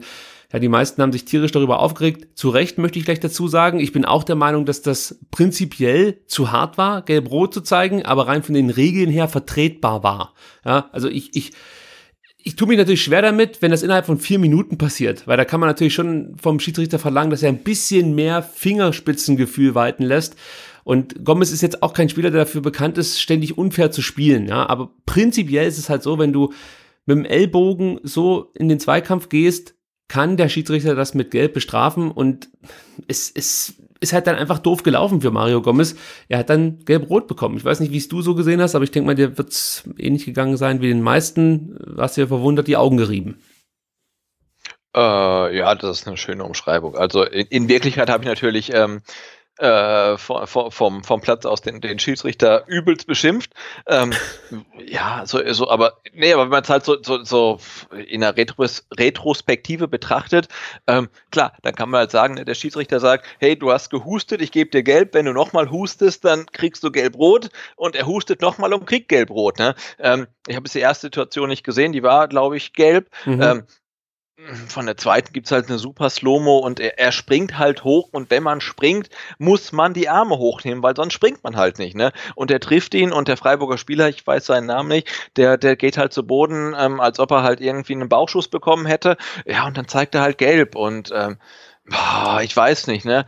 ja, die meisten haben sich tierisch darüber aufgeregt. Zu Recht möchte ich gleich dazu sagen. Ich bin auch der Meinung, dass das prinzipiell zu hart war, gelb-rot zu zeigen, aber rein von den Regeln her vertretbar war. Ja, also ich, ich, ich tue mich natürlich schwer damit, wenn das innerhalb von vier Minuten passiert, weil da kann man natürlich schon vom Schiedsrichter verlangen, dass er ein bisschen mehr Fingerspitzengefühl walten lässt. Und Gomez ist jetzt auch kein Spieler, der dafür bekannt ist, ständig unfair zu spielen. Ja, aber prinzipiell ist es halt so, wenn du mit dem Ellbogen so in den Zweikampf gehst, kann der Schiedsrichter das mit Gelb bestrafen und es, es ist halt dann einfach doof gelaufen für Mario Gomez. Er hat dann gelb-rot bekommen. Ich weiß nicht, wie es du so gesehen hast, aber ich denke mal, dir wird es eh ähnlich gegangen sein wie den meisten. Was dir verwundert die Augen gerieben. Äh, ja, das ist eine schöne Umschreibung. Also in, in Wirklichkeit habe ich natürlich ähm, äh, vom, vom, vom Platz aus den, den Schiedsrichter übelst beschimpft. Ähm, ja, so, so, aber nee, aber wenn man es halt so, so, so in einer Retros Retrospektive betrachtet, ähm, klar, dann kann man halt sagen, ne, der Schiedsrichter sagt, hey, du hast gehustet, ich gebe dir gelb, wenn du nochmal hustest, dann kriegst du gelb-rot und er hustet nochmal und kriegt gelb-rot. Ne? Ähm, ich habe jetzt die erste Situation nicht gesehen, die war, glaube ich, gelb. Mhm. Ähm, von der zweiten gibt's halt eine super Slow-Mo und er, er, springt halt hoch und wenn man springt, muss man die Arme hochnehmen, weil sonst springt man halt nicht, ne? Und er trifft ihn und der Freiburger Spieler, ich weiß seinen Namen nicht, der, der geht halt zu Boden, ähm, als ob er halt irgendwie einen Bauchschuss bekommen hätte. Ja, und dann zeigt er halt gelb und ähm, boah, ich weiß nicht, ne?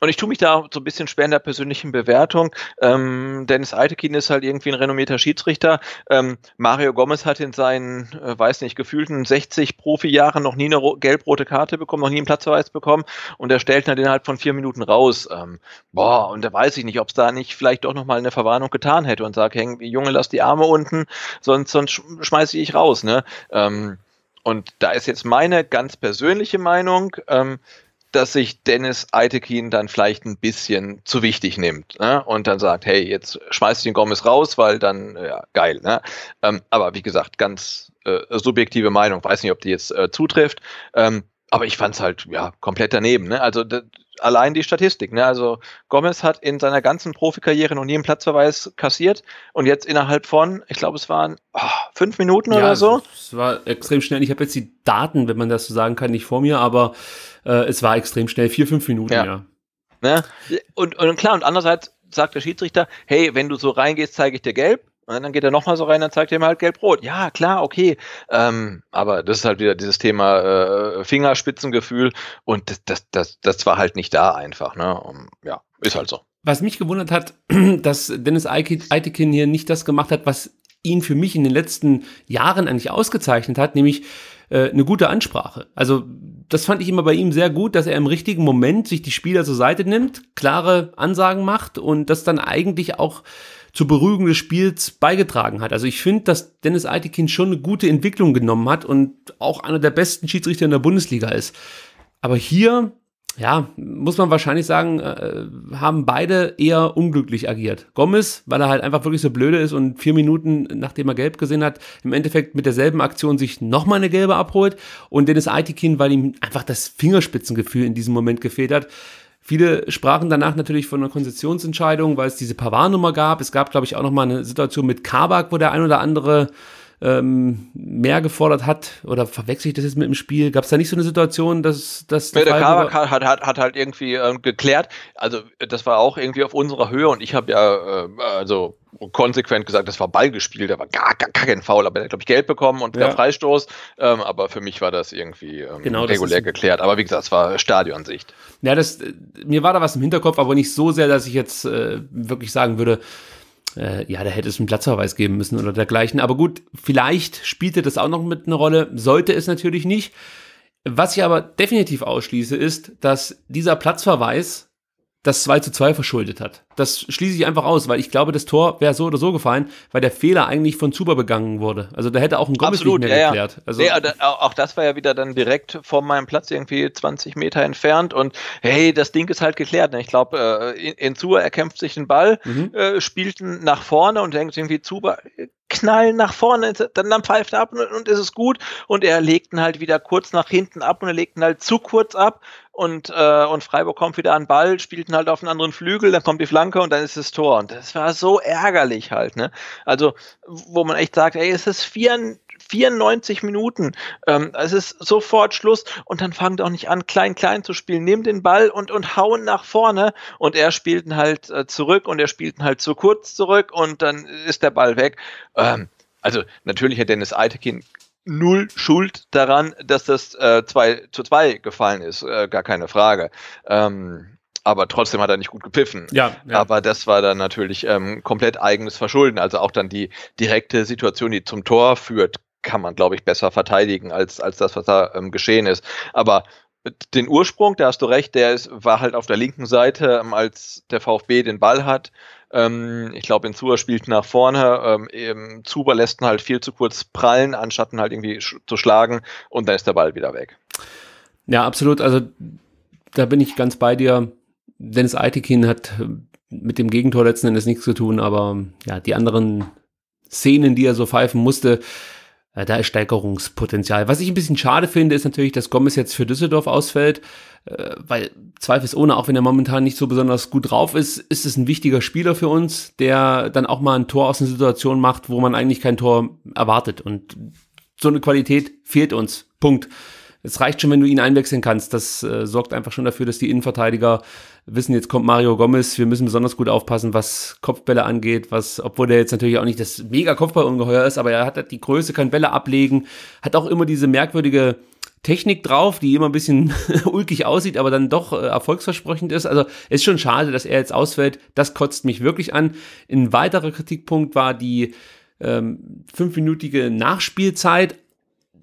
Und ich tue mich da so ein bisschen schwer in der persönlichen Bewertung. Ähm, Dennis Eitekin ist halt irgendwie ein renommierter Schiedsrichter. Ähm, Mario Gomez hat in seinen, äh, weiß nicht, gefühlten 60 Profijahren noch nie eine gelb-rote Karte bekommen, noch nie einen Platzverweis bekommen. Und er stellt ihn halt innerhalb von vier Minuten raus. Ähm, boah, und da weiß ich nicht, ob es da nicht vielleicht doch nochmal eine Verwarnung getan hätte und sagt, hey, Junge, lass die Arme unten, sonst, sonst schmeiße ich raus. Ne? Ähm, und da ist jetzt meine ganz persönliche Meinung. Ähm, dass sich Dennis Eitekin dann vielleicht ein bisschen zu wichtig nimmt ne? und dann sagt, hey, jetzt schmeißt den Gomez raus, weil dann, äh, ja, geil. Ne? Ähm, aber wie gesagt, ganz äh, subjektive Meinung, weiß nicht, ob die jetzt äh, zutrifft. Ähm, aber ich fand es halt ja komplett daneben. Ne? Also allein die Statistik. Ne? Also Gomez hat in seiner ganzen Profikarriere noch nie einen Platzverweis kassiert und jetzt innerhalb von, ich glaube, es waren oh, fünf Minuten ja, oder so. Es war extrem schnell. Ich habe jetzt die Daten, wenn man das so sagen kann, nicht vor mir, aber äh, es war extrem schnell, vier, fünf Minuten, ja. ja. Ne? Und, und klar, und andererseits sagt der Schiedsrichter, hey, wenn du so reingehst, zeige ich dir gelb. Und dann geht er nochmal so rein, dann zeigt er ihm halt gelb-rot. Ja, klar, okay. Ähm, aber das ist halt wieder dieses Thema äh, Fingerspitzengefühl und das, das, das, das war halt nicht da einfach. Ne? Um, ja, ist halt so. Was mich gewundert hat, dass Dennis Eitekin hier nicht das gemacht hat, was ihn für mich in den letzten Jahren eigentlich ausgezeichnet hat, nämlich äh, eine gute Ansprache. Also das fand ich immer bei ihm sehr gut, dass er im richtigen Moment sich die Spieler zur Seite nimmt, klare Ansagen macht und das dann eigentlich auch zur Beruhigung des Spiels beigetragen hat. Also ich finde, dass Dennis Eitekin schon eine gute Entwicklung genommen hat und auch einer der besten Schiedsrichter in der Bundesliga ist. Aber hier ja, muss man wahrscheinlich sagen, äh, haben beide eher unglücklich agiert. Gomez, weil er halt einfach wirklich so blöde ist und vier Minuten, nachdem er gelb gesehen hat, im Endeffekt mit derselben Aktion sich nochmal eine gelbe abholt. Und Dennis Aitikin, weil ihm einfach das Fingerspitzengefühl in diesem Moment gefehlt hat. Viele sprachen danach natürlich von einer Konzessionsentscheidung, weil es diese Pavarnummer gab. Es gab, glaube ich, auch nochmal eine Situation mit Kabak, wo der ein oder andere ähm, mehr gefordert hat oder verwechsel ich das jetzt mit dem Spiel? Gab es da nicht so eine Situation, dass das der, ja, der Kavak hat, hat, hat, halt irgendwie ähm, geklärt. Also das war auch irgendwie auf unserer Höhe und ich habe ja äh, also konsequent gesagt, das war Ball gespielt, aber gar, gar, gar kein Foul, aber er hat, glaube ich, Geld bekommen und ja. der Freistoß. Ähm, aber für mich war das irgendwie ähm, genau, regulär das geklärt. Aber wie gesagt, es war Stadionsicht. Ja, das, äh, mir war da was im Hinterkopf, aber nicht so sehr, dass ich jetzt äh, wirklich sagen würde, äh, ja, da hätte es einen Platzverweis geben müssen oder dergleichen. Aber gut, vielleicht spielte das auch noch mit eine Rolle, sollte es natürlich nicht. Was ich aber definitiv ausschließe, ist, dass dieser Platzverweis das 2 zu 2 verschuldet hat. Das schließe ich einfach aus, weil ich glaube, das Tor wäre so oder so gefallen, weil der Fehler eigentlich von Zuber begangen wurde. Also da hätte auch ein Gomez Absolut, nicht mehr ja, geklärt. Ja. Also, nee, auch das war ja wieder dann direkt vor meinem Platz irgendwie 20 Meter entfernt und hey, das Ding ist halt geklärt. Ne? Ich glaube, äh, in Zuber erkämpft sich den Ball, mhm. Äh, spielt ihn nach vorne und denkt irgendwie, Zuber knallen nach vorne, dann, dann pfeift er ab und, und ist es gut. Und er legt ihn halt wieder kurz nach hinten ab und er legt ihn halt zu kurz ab und, äh, und Freiburg kommt wieder an den Ball, spielten halt auf einen anderen Flügel, dann kommt die Flanke und dann ist das Tor. Und das war so ärgerlich halt, ne? Also, wo man echt sagt, ey, es ist 94 Minuten, ähm, es ist sofort Schluss und dann fangt auch nicht an, klein, klein zu spielen. Nehmt den Ball und, und hauen nach vorne und er spielten halt äh, zurück und er spielten halt zu kurz zurück und dann ist der Ball weg. Ähm, also natürlich hat Dennis Eitekin null Schuld daran, dass das 2 äh, zu 2 gefallen ist, äh, gar keine Frage. Ähm, aber trotzdem hat er nicht gut gepfiffen. Ja, ja. Aber das war dann natürlich ähm, komplett eigenes Verschulden. Also auch dann die direkte Situation, die zum Tor führt, kann man, glaube ich, besser verteidigen als, als das, was da ähm, geschehen ist. Aber den Ursprung, da hast du recht, der ist, war halt auf der linken Seite, ähm, als der VfB den Ball hat ähm, ich glaube, Insua spielt nach vorne. Ähm, Zuber lässt ihn halt viel zu kurz prallen, anstatt ihn halt irgendwie sch zu schlagen. Und dann ist der Ball wieder weg. Ja, absolut. Also da bin ich ganz bei dir. Dennis Eitekin hat äh, mit dem Gegentor letzten Endes nichts zu tun, aber ja, die anderen Szenen, die er so pfeifen musste, äh, da ist Steigerungspotenzial. Was ich ein bisschen schade finde, ist natürlich, dass Gomez jetzt für Düsseldorf ausfällt äh, weil zweifelsohne, auch wenn er momentan nicht so besonders gut drauf ist, ist es ein wichtiger Spieler für uns, der dann auch mal ein Tor aus einer Situation macht, wo man eigentlich kein Tor erwartet. Und so eine Qualität fehlt uns. Punkt. Es reicht schon, wenn du ihn einwechseln kannst. Das äh, sorgt einfach schon dafür, dass die Innenverteidiger wissen, jetzt kommt Mario Gomez, wir müssen besonders gut aufpassen, was Kopfbälle angeht, was, obwohl der jetzt natürlich auch nicht das mega Kopfballungeheuer ist, aber er hat die Größe, kann Bälle ablegen, hat auch immer diese merkwürdige Technik drauf, die immer ein bisschen ulkig aussieht, aber dann doch äh, erfolgsversprechend ist. Also ist schon schade, dass er jetzt ausfällt. Das kotzt mich wirklich an. Ein weiterer Kritikpunkt war die ähm, fünfminütige Nachspielzeit.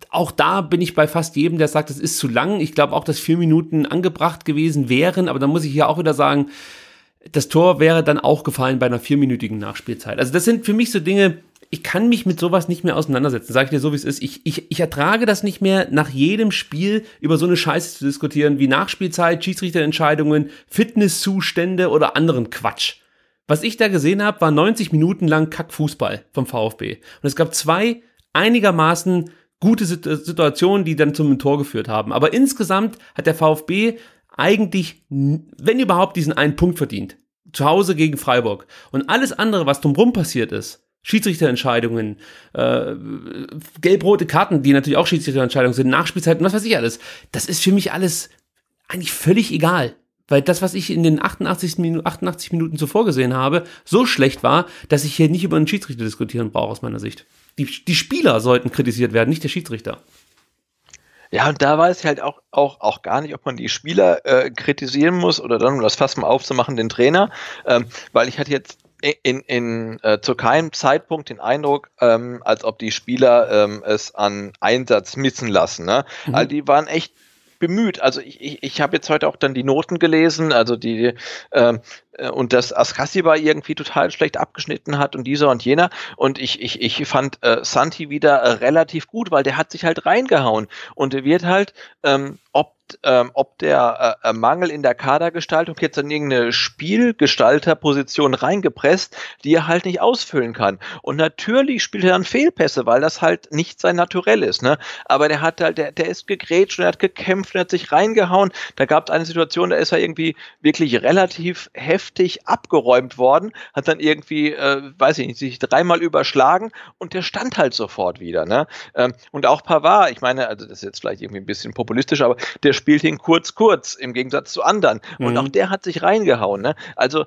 Auch da bin ich bei fast jedem, der sagt, das ist zu lang. Ich glaube auch, dass vier Minuten angebracht gewesen wären, aber dann muss ich hier auch wieder sagen, das Tor wäre dann auch gefallen bei einer vierminütigen Nachspielzeit. Also das sind für mich so Dinge, ich kann mich mit sowas nicht mehr auseinandersetzen, sage ich dir so, wie es ist. Ich, ich, ich ertrage das nicht mehr, nach jedem Spiel über so eine Scheiße zu diskutieren, wie Nachspielzeit, Schiedsrichterentscheidungen, Fitnesszustände oder anderen Quatsch. Was ich da gesehen habe, war 90 Minuten lang Kackfußball vom VfB. Und es gab zwei einigermaßen gute äh, Situationen, die dann zum Tor geführt haben. Aber insgesamt hat der VfB eigentlich, wenn überhaupt, diesen einen Punkt verdient. Zu Hause gegen Freiburg. Und alles andere, was drumherum passiert ist, Schiedsrichterentscheidungen, äh, gelb-rote Karten, die natürlich auch Schiedsrichterentscheidungen sind, Nachspielzeiten, was weiß ich alles. Das ist für mich alles eigentlich völlig egal. Weil das, was ich in den 88 Minuten, 88 Minuten zuvor gesehen habe, so schlecht war, dass ich hier nicht über einen Schiedsrichter diskutieren brauche, aus meiner Sicht. Die, die Spieler sollten kritisiert werden, nicht der Schiedsrichter. Ja, und da weiß ich halt auch, auch, auch gar nicht, ob man die Spieler äh, kritisieren muss oder dann, um das Fass mal aufzumachen, den Trainer. Ähm, weil ich hatte jetzt in, in äh, zu keinem Zeitpunkt den Eindruck, ähm, als ob die Spieler ähm, es an Einsatz missen lassen. Ne? Mhm. Also die waren echt bemüht. Also ich, ich, ich habe jetzt heute auch dann die Noten gelesen, also die, äh, äh, und dass Askasiba irgendwie total schlecht abgeschnitten hat und dieser und jener. Und ich, ich, ich fand äh, Santi wieder äh, relativ gut, weil der hat sich halt reingehauen. Und er wird halt, ähm, ob, ähm, ob der äh, äh, Mangel in der Kadergestaltung jetzt in irgendeine Spielgestalterposition reingepresst, die er halt nicht ausfüllen kann. Und natürlich spielt er dann Fehlpässe, weil das halt nicht sein Naturell ist. Ne? Aber der hat halt, der, der ist gegrätscht und er hat gekämpft und er hat sich reingehauen. Da gab es eine Situation, da ist er irgendwie wirklich relativ heftig heftig abgeräumt worden, hat dann irgendwie, äh, weiß ich nicht, sich dreimal überschlagen und der stand halt sofort wieder. Ne? Ähm, und auch Pavard, ich meine, also das ist jetzt vielleicht irgendwie ein bisschen populistisch, aber der spielt ihn kurz, kurz im Gegensatz zu anderen. Mhm. Und auch der hat sich reingehauen. Ne? Also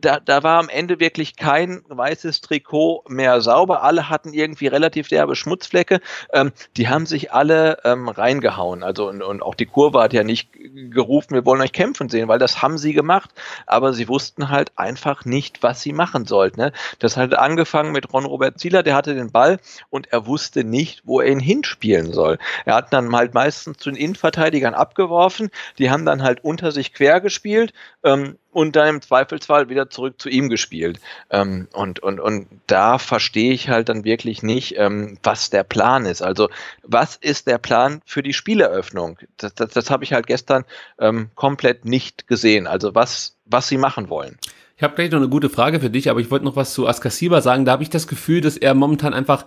da, da war am Ende wirklich kein weißes Trikot mehr sauber. Alle hatten irgendwie relativ derbe Schmutzflecke. Ähm, die haben sich alle ähm, reingehauen. Also und, und auch die Kurve hat ja nicht gerufen, wir wollen euch kämpfen sehen, weil das haben sie gemacht. Aber sie wussten halt einfach nicht, was sie machen sollten. Ne? Das hat angefangen mit Ron Robert Zieler, der hatte den Ball und er wusste nicht, wo er ihn hinspielen soll. Er hat dann halt meistens zu den Innenverteidigern abgeworfen. Die haben dann halt unter sich quer gespielt. Ähm, und dann im Zweifelsfall wieder zurück zu ihm gespielt. Ähm, und, und, und da verstehe ich halt dann wirklich nicht, ähm, was der Plan ist. Also, was ist der Plan für die Spieleröffnung? Das, das, das habe ich halt gestern ähm, komplett nicht gesehen. Also, was, was sie machen wollen. Ich habe gleich noch eine gute Frage für dich, aber ich wollte noch was zu Askasiba sagen. Da habe ich das Gefühl, dass er momentan einfach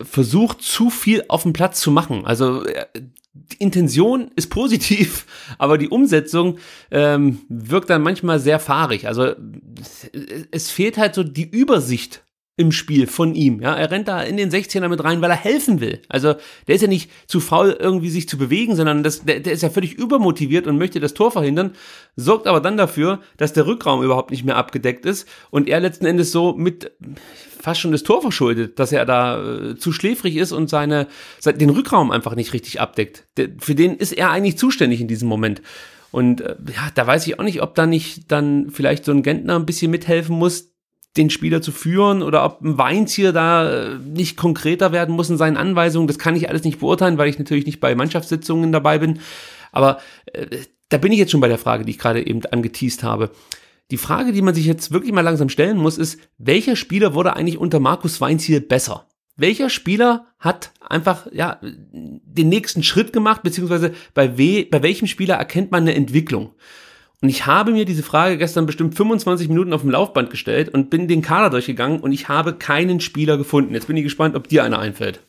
versucht, zu viel auf dem Platz zu machen. Also äh, die Intention ist positiv, aber die Umsetzung ähm, wirkt dann manchmal sehr fahrig. Also es fehlt halt so die Übersicht im Spiel von ihm. Ja, er rennt da in den 16er mit rein, weil er helfen will. Also der ist ja nicht zu faul, irgendwie sich zu bewegen, sondern das, der, der ist ja völlig übermotiviert und möchte das Tor verhindern, sorgt aber dann dafür, dass der Rückraum überhaupt nicht mehr abgedeckt ist und er letzten Endes so mit fast schon das Tor verschuldet, dass er da äh, zu schläfrig ist und seine, den Rückraum einfach nicht richtig abdeckt. Der, für den ist er eigentlich zuständig in diesem Moment. Und äh, ja, da weiß ich auch nicht, ob da nicht dann vielleicht so ein Gentner ein bisschen mithelfen muss, den Spieler zu führen oder ob ein Weins da äh, nicht konkreter werden muss in seinen Anweisungen. Das kann ich alles nicht beurteilen, weil ich natürlich nicht bei Mannschaftssitzungen dabei bin. Aber äh, da bin ich jetzt schon bei der Frage, die ich gerade eben angeteased habe. Die Frage, die man sich jetzt wirklich mal langsam stellen muss, ist, welcher Spieler wurde eigentlich unter Markus Weinziel besser? Welcher Spieler hat einfach ja, den nächsten Schritt gemacht, beziehungsweise bei, we bei welchem Spieler erkennt man eine Entwicklung? Und ich habe mir diese Frage gestern bestimmt 25 Minuten auf dem Laufband gestellt und bin den Kader durchgegangen und ich habe keinen Spieler gefunden. Jetzt bin ich gespannt, ob dir einer einfällt.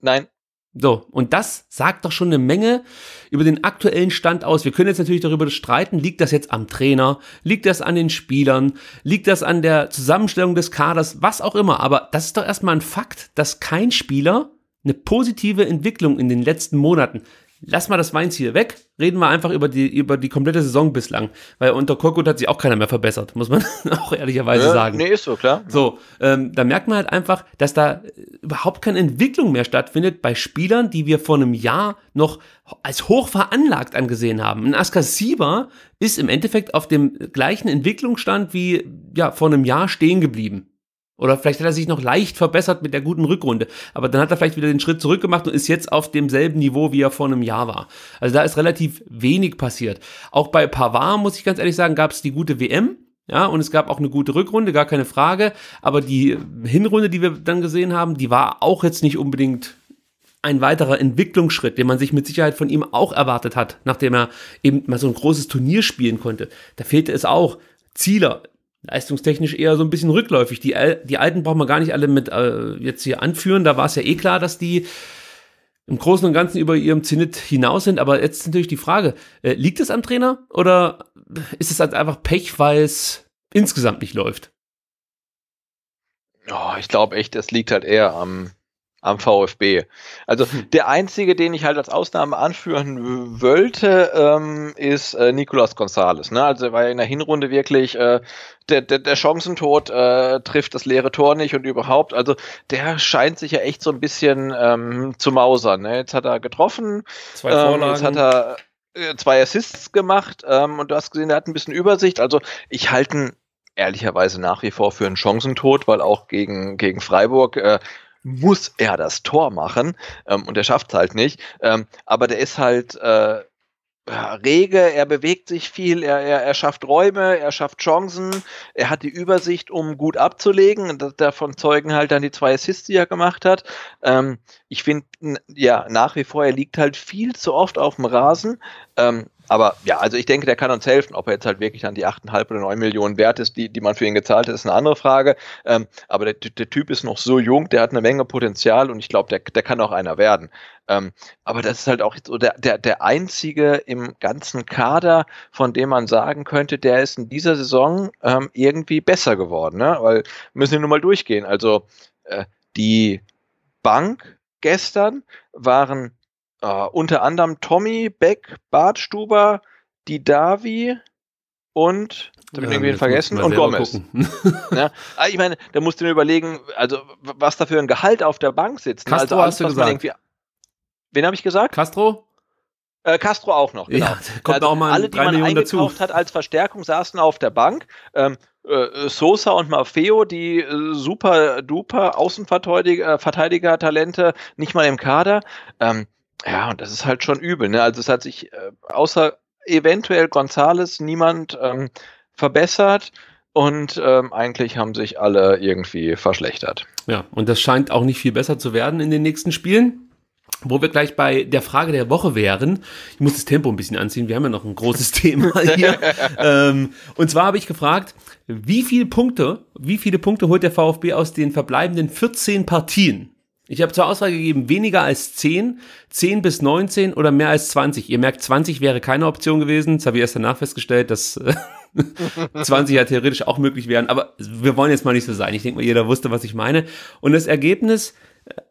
Nein. So, und das sagt doch schon eine Menge über den aktuellen Stand aus. Wir können jetzt natürlich darüber streiten, liegt das jetzt am Trainer, liegt das an den Spielern, liegt das an der Zusammenstellung des Kaders, was auch immer. Aber das ist doch erstmal ein Fakt, dass kein Spieler eine positive Entwicklung in den letzten Monaten lass mal das Weinziel weg, reden wir einfach über die, über die komplette Saison bislang. Weil unter Korkut hat sich auch keiner mehr verbessert, muss man auch ehrlicherweise ja, sagen. Nee, ist so, klar. So, ähm, da merkt man halt einfach, dass da äh, überhaupt keine Entwicklung mehr stattfindet bei Spielern, die wir vor einem Jahr noch als hoch veranlagt angesehen haben. Ein Askar Sieber ist im Endeffekt auf dem gleichen Entwicklungsstand wie ja, vor einem Jahr stehen geblieben. Oder vielleicht hat er sich noch leicht verbessert mit der guten Rückrunde. Aber dann hat er vielleicht wieder den Schritt zurückgemacht und ist jetzt auf demselben Niveau, wie er vor einem Jahr war. Also da ist relativ wenig passiert. Auch bei Pavard, muss ich ganz ehrlich sagen, gab es die gute WM. Ja, und es gab auch eine gute Rückrunde, gar keine Frage. Aber die Hinrunde, die wir dann gesehen haben, die war auch jetzt nicht unbedingt ein weiterer Entwicklungsschritt, den man sich mit Sicherheit von ihm auch erwartet hat, nachdem er eben mal so ein großes Turnier spielen konnte. Da fehlte es auch. Zieler leistungstechnisch eher so ein bisschen rückläufig. Die, die alten brauchen wir gar nicht alle mit äh, jetzt hier anführen. Da war es ja eh klar, dass die im Großen und Ganzen über ihrem Zenit hinaus sind. Aber jetzt ist natürlich die Frage, äh, liegt es am Trainer oder ist es halt einfach Pech, weil es insgesamt nicht läuft? Oh, ich glaube echt, es liegt halt eher am, am VfB. Also der einzige, den ich halt als Ausnahme anführen wollte, ähm, ist äh, Nicolas Gonzalez. Ne? Also er war ja in der Hinrunde wirklich äh, der, der, der Chancentod, äh, trifft das leere Tor nicht und überhaupt. Also der scheint sich ja echt so ein bisschen ähm, zu mausern. Ne? Jetzt hat er getroffen, Zwei Vorlagen. Ähm, jetzt hat er äh, Zwei Assists gemacht ähm, und du hast gesehen, er hat ein bisschen Übersicht. Also ich halte ihn ehrlicherweise nach wie vor für einen Chancentod, weil auch gegen, gegen Freiburg äh, muss er das Tor machen ähm, und er schafft es halt nicht. Ähm, aber der ist halt äh, rege, er bewegt sich viel, er, er, er schafft Räume, er schafft Chancen, er hat die Übersicht, um gut abzulegen. Und davon zeugen halt dann die zwei Assists, die er gemacht hat. Ähm, ich finde, ja, nach wie vor, er liegt halt viel zu oft auf dem Rasen. Ähm, aber ja, also ich denke, der kann uns helfen. Ob er jetzt halt wirklich an die 8,5 oder 9 Millionen wert ist, die, die man für ihn gezahlt hat, ist eine andere Frage. Ähm, aber der, der, Typ ist noch so jung, der hat eine Menge Potenzial und ich glaube, der, der kann auch einer werden. Ähm, aber das ist halt auch so der, der, der einzige im ganzen Kader, von dem man sagen könnte, der ist in dieser Saison ähm, irgendwie besser geworden. Ne? Weil müssen wir nur mal durchgehen. Also äh, die Bank gestern waren Uh, unter anderem Tommy, Beck, Bartstuber, Stuber, Didavi und da ich irgendwie vergessen und Gomez. ja, ah, ich meine, da musst du mir überlegen, also was da für ein Gehalt auf der Bank sitzt. Ne? Castro also, hast du gesagt. wen habe ich gesagt? Castro? Äh, Castro auch noch, genau. Ja, kommt also, auch mal alle, die man Millionen eingekauft dazu. hat als Verstärkung, saßen auf der Bank. Ähm, äh, Sosa und Maffeo, die äh, super duper Außenverteidiger-Talente, äh, nicht mal im Kader. Ähm, ja, und das ist halt schon übel. Ne? Also es hat sich äh, außer eventuell Gonzales niemand ähm, verbessert und ähm, eigentlich haben sich alle irgendwie verschlechtert. Ja, und das scheint auch nicht viel besser zu werden in den nächsten Spielen. Wo wir gleich bei der Frage der Woche wären, ich muss das Tempo ein bisschen anziehen, wir haben ja noch ein großes Thema hier. ähm, und zwar habe ich gefragt, wie viele Punkte, wie viele Punkte holt der VfB aus den verbleibenden 14 Partien? Ich habe zur Auswahl gegeben, weniger als 10, 10 bis 19 oder mehr als 20. Ihr merkt, 20 wäre keine Option gewesen. Das habe ich erst danach festgestellt, dass 20 äh, ja theoretisch auch möglich wären. Aber wir wollen jetzt mal nicht so sein. Ich denke mal, jeder wusste, was ich meine. Und das Ergebnis,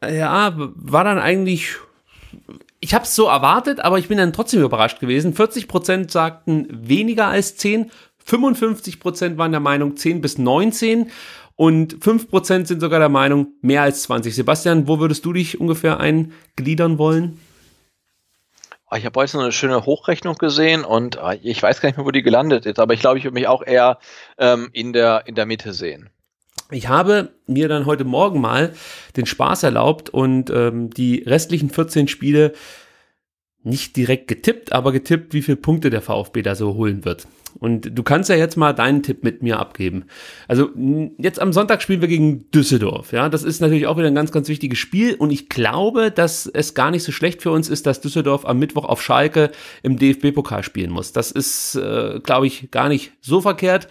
äh, ja, war dann eigentlich ich habe es so erwartet, aber ich bin dann trotzdem überrascht gewesen. 40% Prozent sagten weniger als 10, 55% Prozent waren der Meinung 10 bis 19 und 5% sind sogar der Meinung, mehr als 20. Sebastian, wo würdest du dich ungefähr eingliedern wollen? Ah, ich habe heute so eine schöne Hochrechnung gesehen und ah, ich weiß gar nicht mehr, wo die gelandet ist, aber ich glaube, ich würde mich auch eher ähm, in, der, in der Mitte sehen. Ich habe mir dann heute Morgen mal den Spaß erlaubt und ähm, die restlichen 14 Spiele nicht direkt getippt, aber getippt, wie viele Punkte der VfB da so holen wird. Und du kannst ja jetzt mal deinen Tipp mit mir abgeben. Also jetzt am Sonntag spielen wir gegen Düsseldorf. Ja, das ist natürlich auch wieder ein ganz, ganz wichtiges Spiel. Und ich glaube, dass es gar nicht so schlecht für uns ist, dass Düsseldorf am Mittwoch auf Schalke im DFB-Pokal spielen muss. Das ist, äh, glaube ich, gar nicht so verkehrt.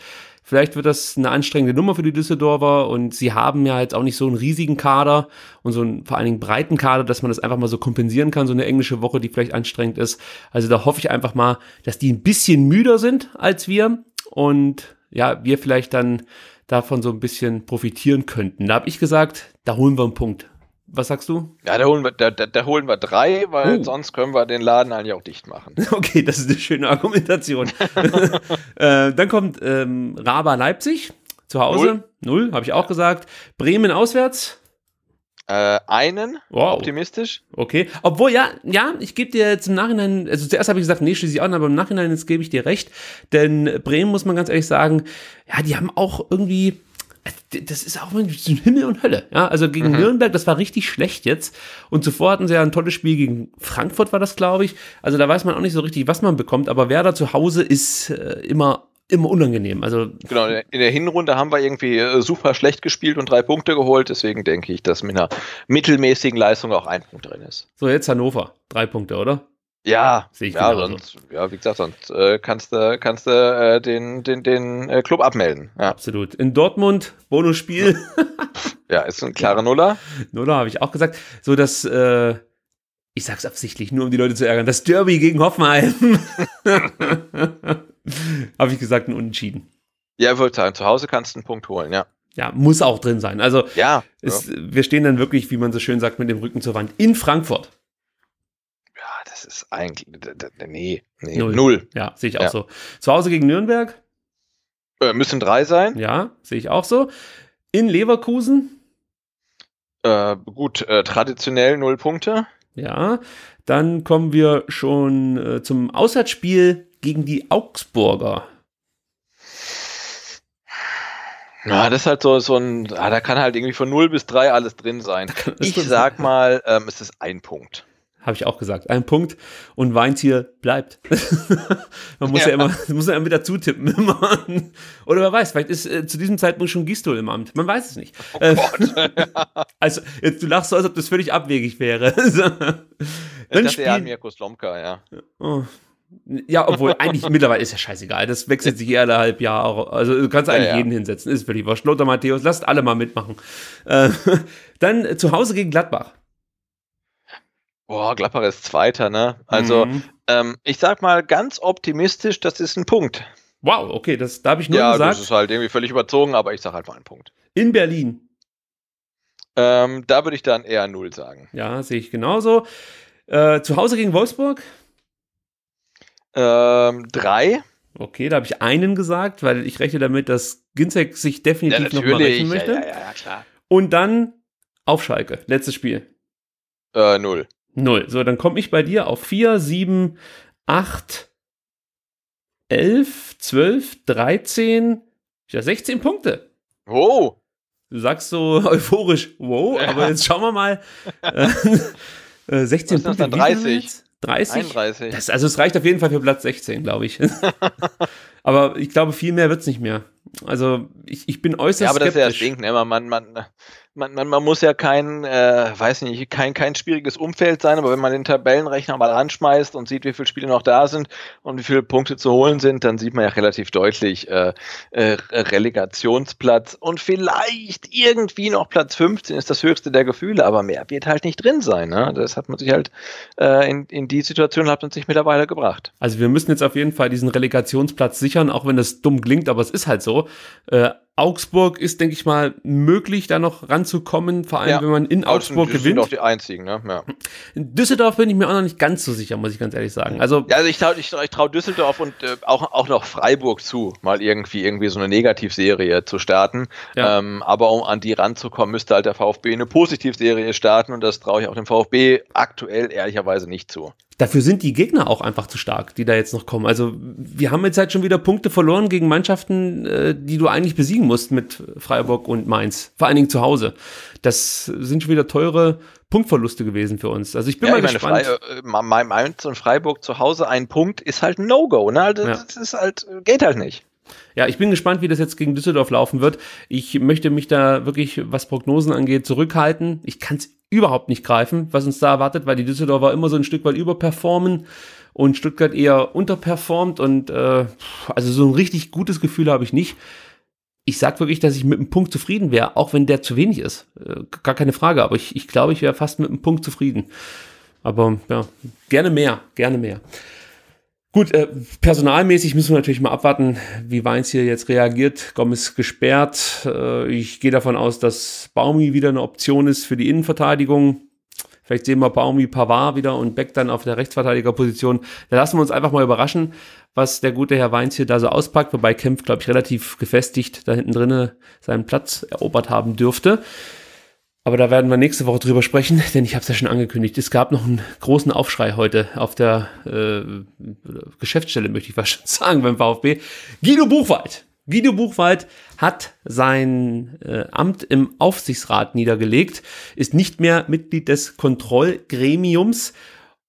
Vielleicht wird das eine anstrengende Nummer für die Düsseldorfer und sie haben ja jetzt auch nicht so einen riesigen Kader und so einen vor allen Dingen breiten Kader, dass man das einfach mal so kompensieren kann, so eine englische Woche, die vielleicht anstrengend ist. Also da hoffe ich einfach mal, dass die ein bisschen müder sind als wir und ja, wir vielleicht dann davon so ein bisschen profitieren könnten. Da habe ich gesagt, da holen wir einen Punkt. Was sagst du? Ja, da holen wir, da, da holen wir drei, weil oh. sonst können wir den Laden eigentlich auch dicht machen. Okay, das ist eine schöne Argumentation. äh, dann kommt ähm, Raba Leipzig zu Hause. Null, Null habe ich auch ja. gesagt. Bremen auswärts. Äh, einen, wow. optimistisch. Okay, obwohl, ja, ja, ich gebe dir jetzt im Nachhinein, also zuerst habe ich gesagt, nee, schließe ich an, aber im Nachhinein, jetzt gebe ich dir recht, denn Bremen, muss man ganz ehrlich sagen, ja, die haben auch irgendwie, das ist auch zwischen Himmel und Hölle. Ja, also gegen mhm. Nürnberg, das war richtig schlecht jetzt. Und zuvor hatten sie ja ein tolles Spiel gegen Frankfurt, war das, glaube ich. Also da weiß man auch nicht so richtig, was man bekommt. Aber wer da zu Hause ist äh, immer immer unangenehm. Also genau, in der Hinrunde haben wir irgendwie äh, super schlecht gespielt und drei Punkte geholt. Deswegen denke ich, dass mit einer mittelmäßigen Leistung auch ein Punkt drin ist. So, jetzt Hannover. Drei Punkte, oder? Ja, ich ja, sonst, ja, wie gesagt, sonst äh, kannst du kannst, äh, den, den, den äh, Club abmelden. Ja. Absolut. In Dortmund, Bonusspiel. ja, ist ein klarer Nuller. Nuller, habe ich auch gesagt. So, dass, äh, ich sag's absichtlich, nur um die Leute zu ärgern, das Derby gegen Hoffenheim. habe ich gesagt, ein Unentschieden. Ja, ich wollte sagen, zu Hause kannst du einen Punkt holen, ja. Ja, muss auch drin sein. Also, ja, ist, ja. wir stehen dann wirklich, wie man so schön sagt, mit dem Rücken zur Wand in Frankfurt das ist eigentlich, nee, nee null. null. Ja, sehe ich auch ja. so. Zu Hause gegen Nürnberg? Äh, müssen drei sein. Ja, sehe ich auch so. In Leverkusen? Äh, gut, äh, traditionell null Punkte. Ja, dann kommen wir schon äh, zum Auswärtsspiel gegen die Augsburger. Na, das ist halt so, so ein, ah, da kann halt irgendwie von 0 bis 3 alles drin sein. Ich sag mal, ähm, es ist ein Punkt habe ich auch gesagt. Ein Punkt und Weintier bleibt. man muss ja, ja immer, muss ja immer wieder zutippen. Ne, Oder wer weiß, vielleicht ist äh, zu diesem Zeitpunkt schon Gistol im Amt. Man weiß es nicht. Oh äh, also, jetzt, du lachst so, als ob das völlig abwegig wäre. so. Dann das spiel- Mirko Slomka, ja. Oh. Ja, obwohl eigentlich mittlerweile ist ja scheißegal. Das wechselt sich eher alle halb Jahr auch. Also du kannst eigentlich ja, ja. jeden hinsetzen. Ist völlig wurscht. Lothar Matthäus, lasst alle mal mitmachen. Äh, dann zu Hause gegen Gladbach. Boah, Gladbach ist Zweiter, ne? Also, mhm. ähm, ich sag mal ganz optimistisch, das ist ein Punkt. Wow, okay, das darf ich nur ja, gesagt. Ja, das ist halt irgendwie völlig überzogen, aber ich sag halt mal einen Punkt. In Berlin. Ähm, da würde ich dann eher null sagen. Ja, sehe ich genauso. Äh, zu Hause gegen Wolfsburg? Ähm, drei. Okay, da habe ich einen gesagt, weil ich rechne damit, dass Ginzek sich definitiv ja, nochmal rächen möchte. Ja, ja, ja, klar. Und dann auf Schalke, letztes Spiel. Äh, null. 0. So, dann komme ich bei dir auf 4, 7, 8, 11, 12, 13, ja, 16 Punkte. Wow. Du sagst so euphorisch, wow, ja. aber jetzt schauen wir mal. 16 äh, äh, Punkte. Dann 30. 30? 31. Das, also es reicht auf jeden Fall für Platz 16, glaube ich. aber ich glaube, viel mehr wird es nicht mehr. Also ich, ich bin äußerst Ja, aber skeptisch. das ist ja das Ding, ne? man, man, man, man, man muss ja kein, äh, weiß nicht, kein, kein schwieriges Umfeld sein, aber wenn man den Tabellenrechner mal anschmeißt und sieht, wie viele Spiele noch da sind und wie viele Punkte zu holen sind, dann sieht man ja relativ deutlich äh, äh, Relegationsplatz und vielleicht irgendwie noch Platz 15 ist das höchste der Gefühle, aber mehr wird halt nicht drin sein. Ne? Das hat man sich halt äh, in, in die Situation hat man sich mittlerweile gebracht. Also wir müssen jetzt auf jeden Fall diesen Relegationsplatz sichern, auch wenn das dumm klingt, aber es ist halt so. Äh, Augsburg ist, denke ich mal, möglich, da noch ranzukommen, vor allem ja. wenn man in Augsburg gewinnt. sind auch die einzigen, ne? Ja. In Düsseldorf bin ich mir auch noch nicht ganz so sicher, muss ich ganz ehrlich sagen. Also, ja, also ich traue ich, ich trau Düsseldorf und äh, auch, auch noch Freiburg zu, mal irgendwie, irgendwie so eine Negativserie zu starten. Ja. Ähm, aber um an die ranzukommen, müsste halt der VfB eine Positivserie starten und das traue ich auch dem VfB aktuell ehrlicherweise nicht zu dafür sind die Gegner auch einfach zu stark, die da jetzt noch kommen. Also wir haben jetzt halt schon wieder Punkte verloren gegen Mannschaften, äh, die du eigentlich besiegen musst mit Freiburg und Mainz, vor allen Dingen zu Hause. Das sind schon wieder teure Punktverluste gewesen für uns. Also ich bin ja, mal ich meine, gespannt. Meine, äh, Mainz und Freiburg zu Hause ein Punkt ist halt ein No-Go. Ne? Das, also, ja. das ist halt, geht halt nicht. Ja, ich bin gespannt, wie das jetzt gegen Düsseldorf laufen wird. Ich möchte mich da wirklich, was Prognosen angeht, zurückhalten. Ich kann es überhaupt nicht greifen, was uns da erwartet, weil die Düsseldorfer immer so ein Stück weit überperformen und Stuttgart eher unterperformt und äh, also so ein richtig gutes Gefühl habe ich nicht. Ich sag wirklich, dass ich mit einem Punkt zufrieden wäre, auch wenn der zu wenig ist. Äh, gar keine Frage, aber ich, ich glaube, ich wäre fast mit einem Punkt zufrieden. Aber ja, gerne mehr, gerne mehr. Gut, äh, personalmäßig müssen wir natürlich mal abwarten, wie Weins hier jetzt reagiert. Gomez gesperrt. Äh, ich gehe davon aus, dass Baumi wieder eine Option ist für die Innenverteidigung. Vielleicht sehen wir Baumi Pavard wieder und Beck dann auf der Rechtsverteidigerposition. Da lassen wir uns einfach mal überraschen, was der gute Herr Weins hier da so auspackt, wobei Kempf, glaube ich, relativ gefestigt da hinten drinnen seinen Platz erobert haben dürfte. Aber da werden wir nächste Woche drüber sprechen, denn ich habe es ja schon angekündigt. Es gab noch einen großen Aufschrei heute auf der äh, Geschäftsstelle, möchte ich was schon sagen, beim VfB. Guido Buchwald. Guido Buchwald hat sein äh, Amt im Aufsichtsrat niedergelegt, ist nicht mehr Mitglied des Kontrollgremiums.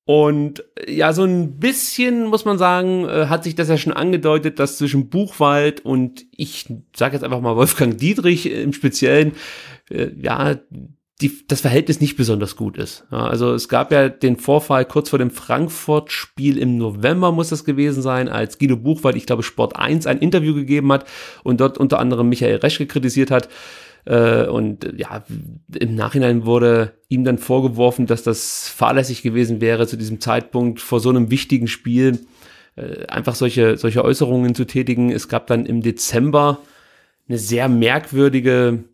Und äh, ja, so ein bisschen muss man sagen, äh, hat sich das ja schon angedeutet, dass zwischen Buchwald und ich sage jetzt einfach mal Wolfgang Dietrich im Speziellen äh, ja, die, das Verhältnis nicht besonders gut ist. Ja, also es gab ja den Vorfall kurz vor dem Frankfurt-Spiel im November muss das gewesen sein, als Guido Buchwald, ich glaube Sport 1, ein Interview gegeben hat und dort unter anderem Michael Reschke kritisiert hat. Äh, und ja, im Nachhinein wurde ihm dann vorgeworfen, dass das fahrlässig gewesen wäre, zu diesem Zeitpunkt vor so einem wichtigen Spiel äh, einfach solche, solche Äußerungen zu tätigen. Es gab dann im Dezember eine sehr merkwürdige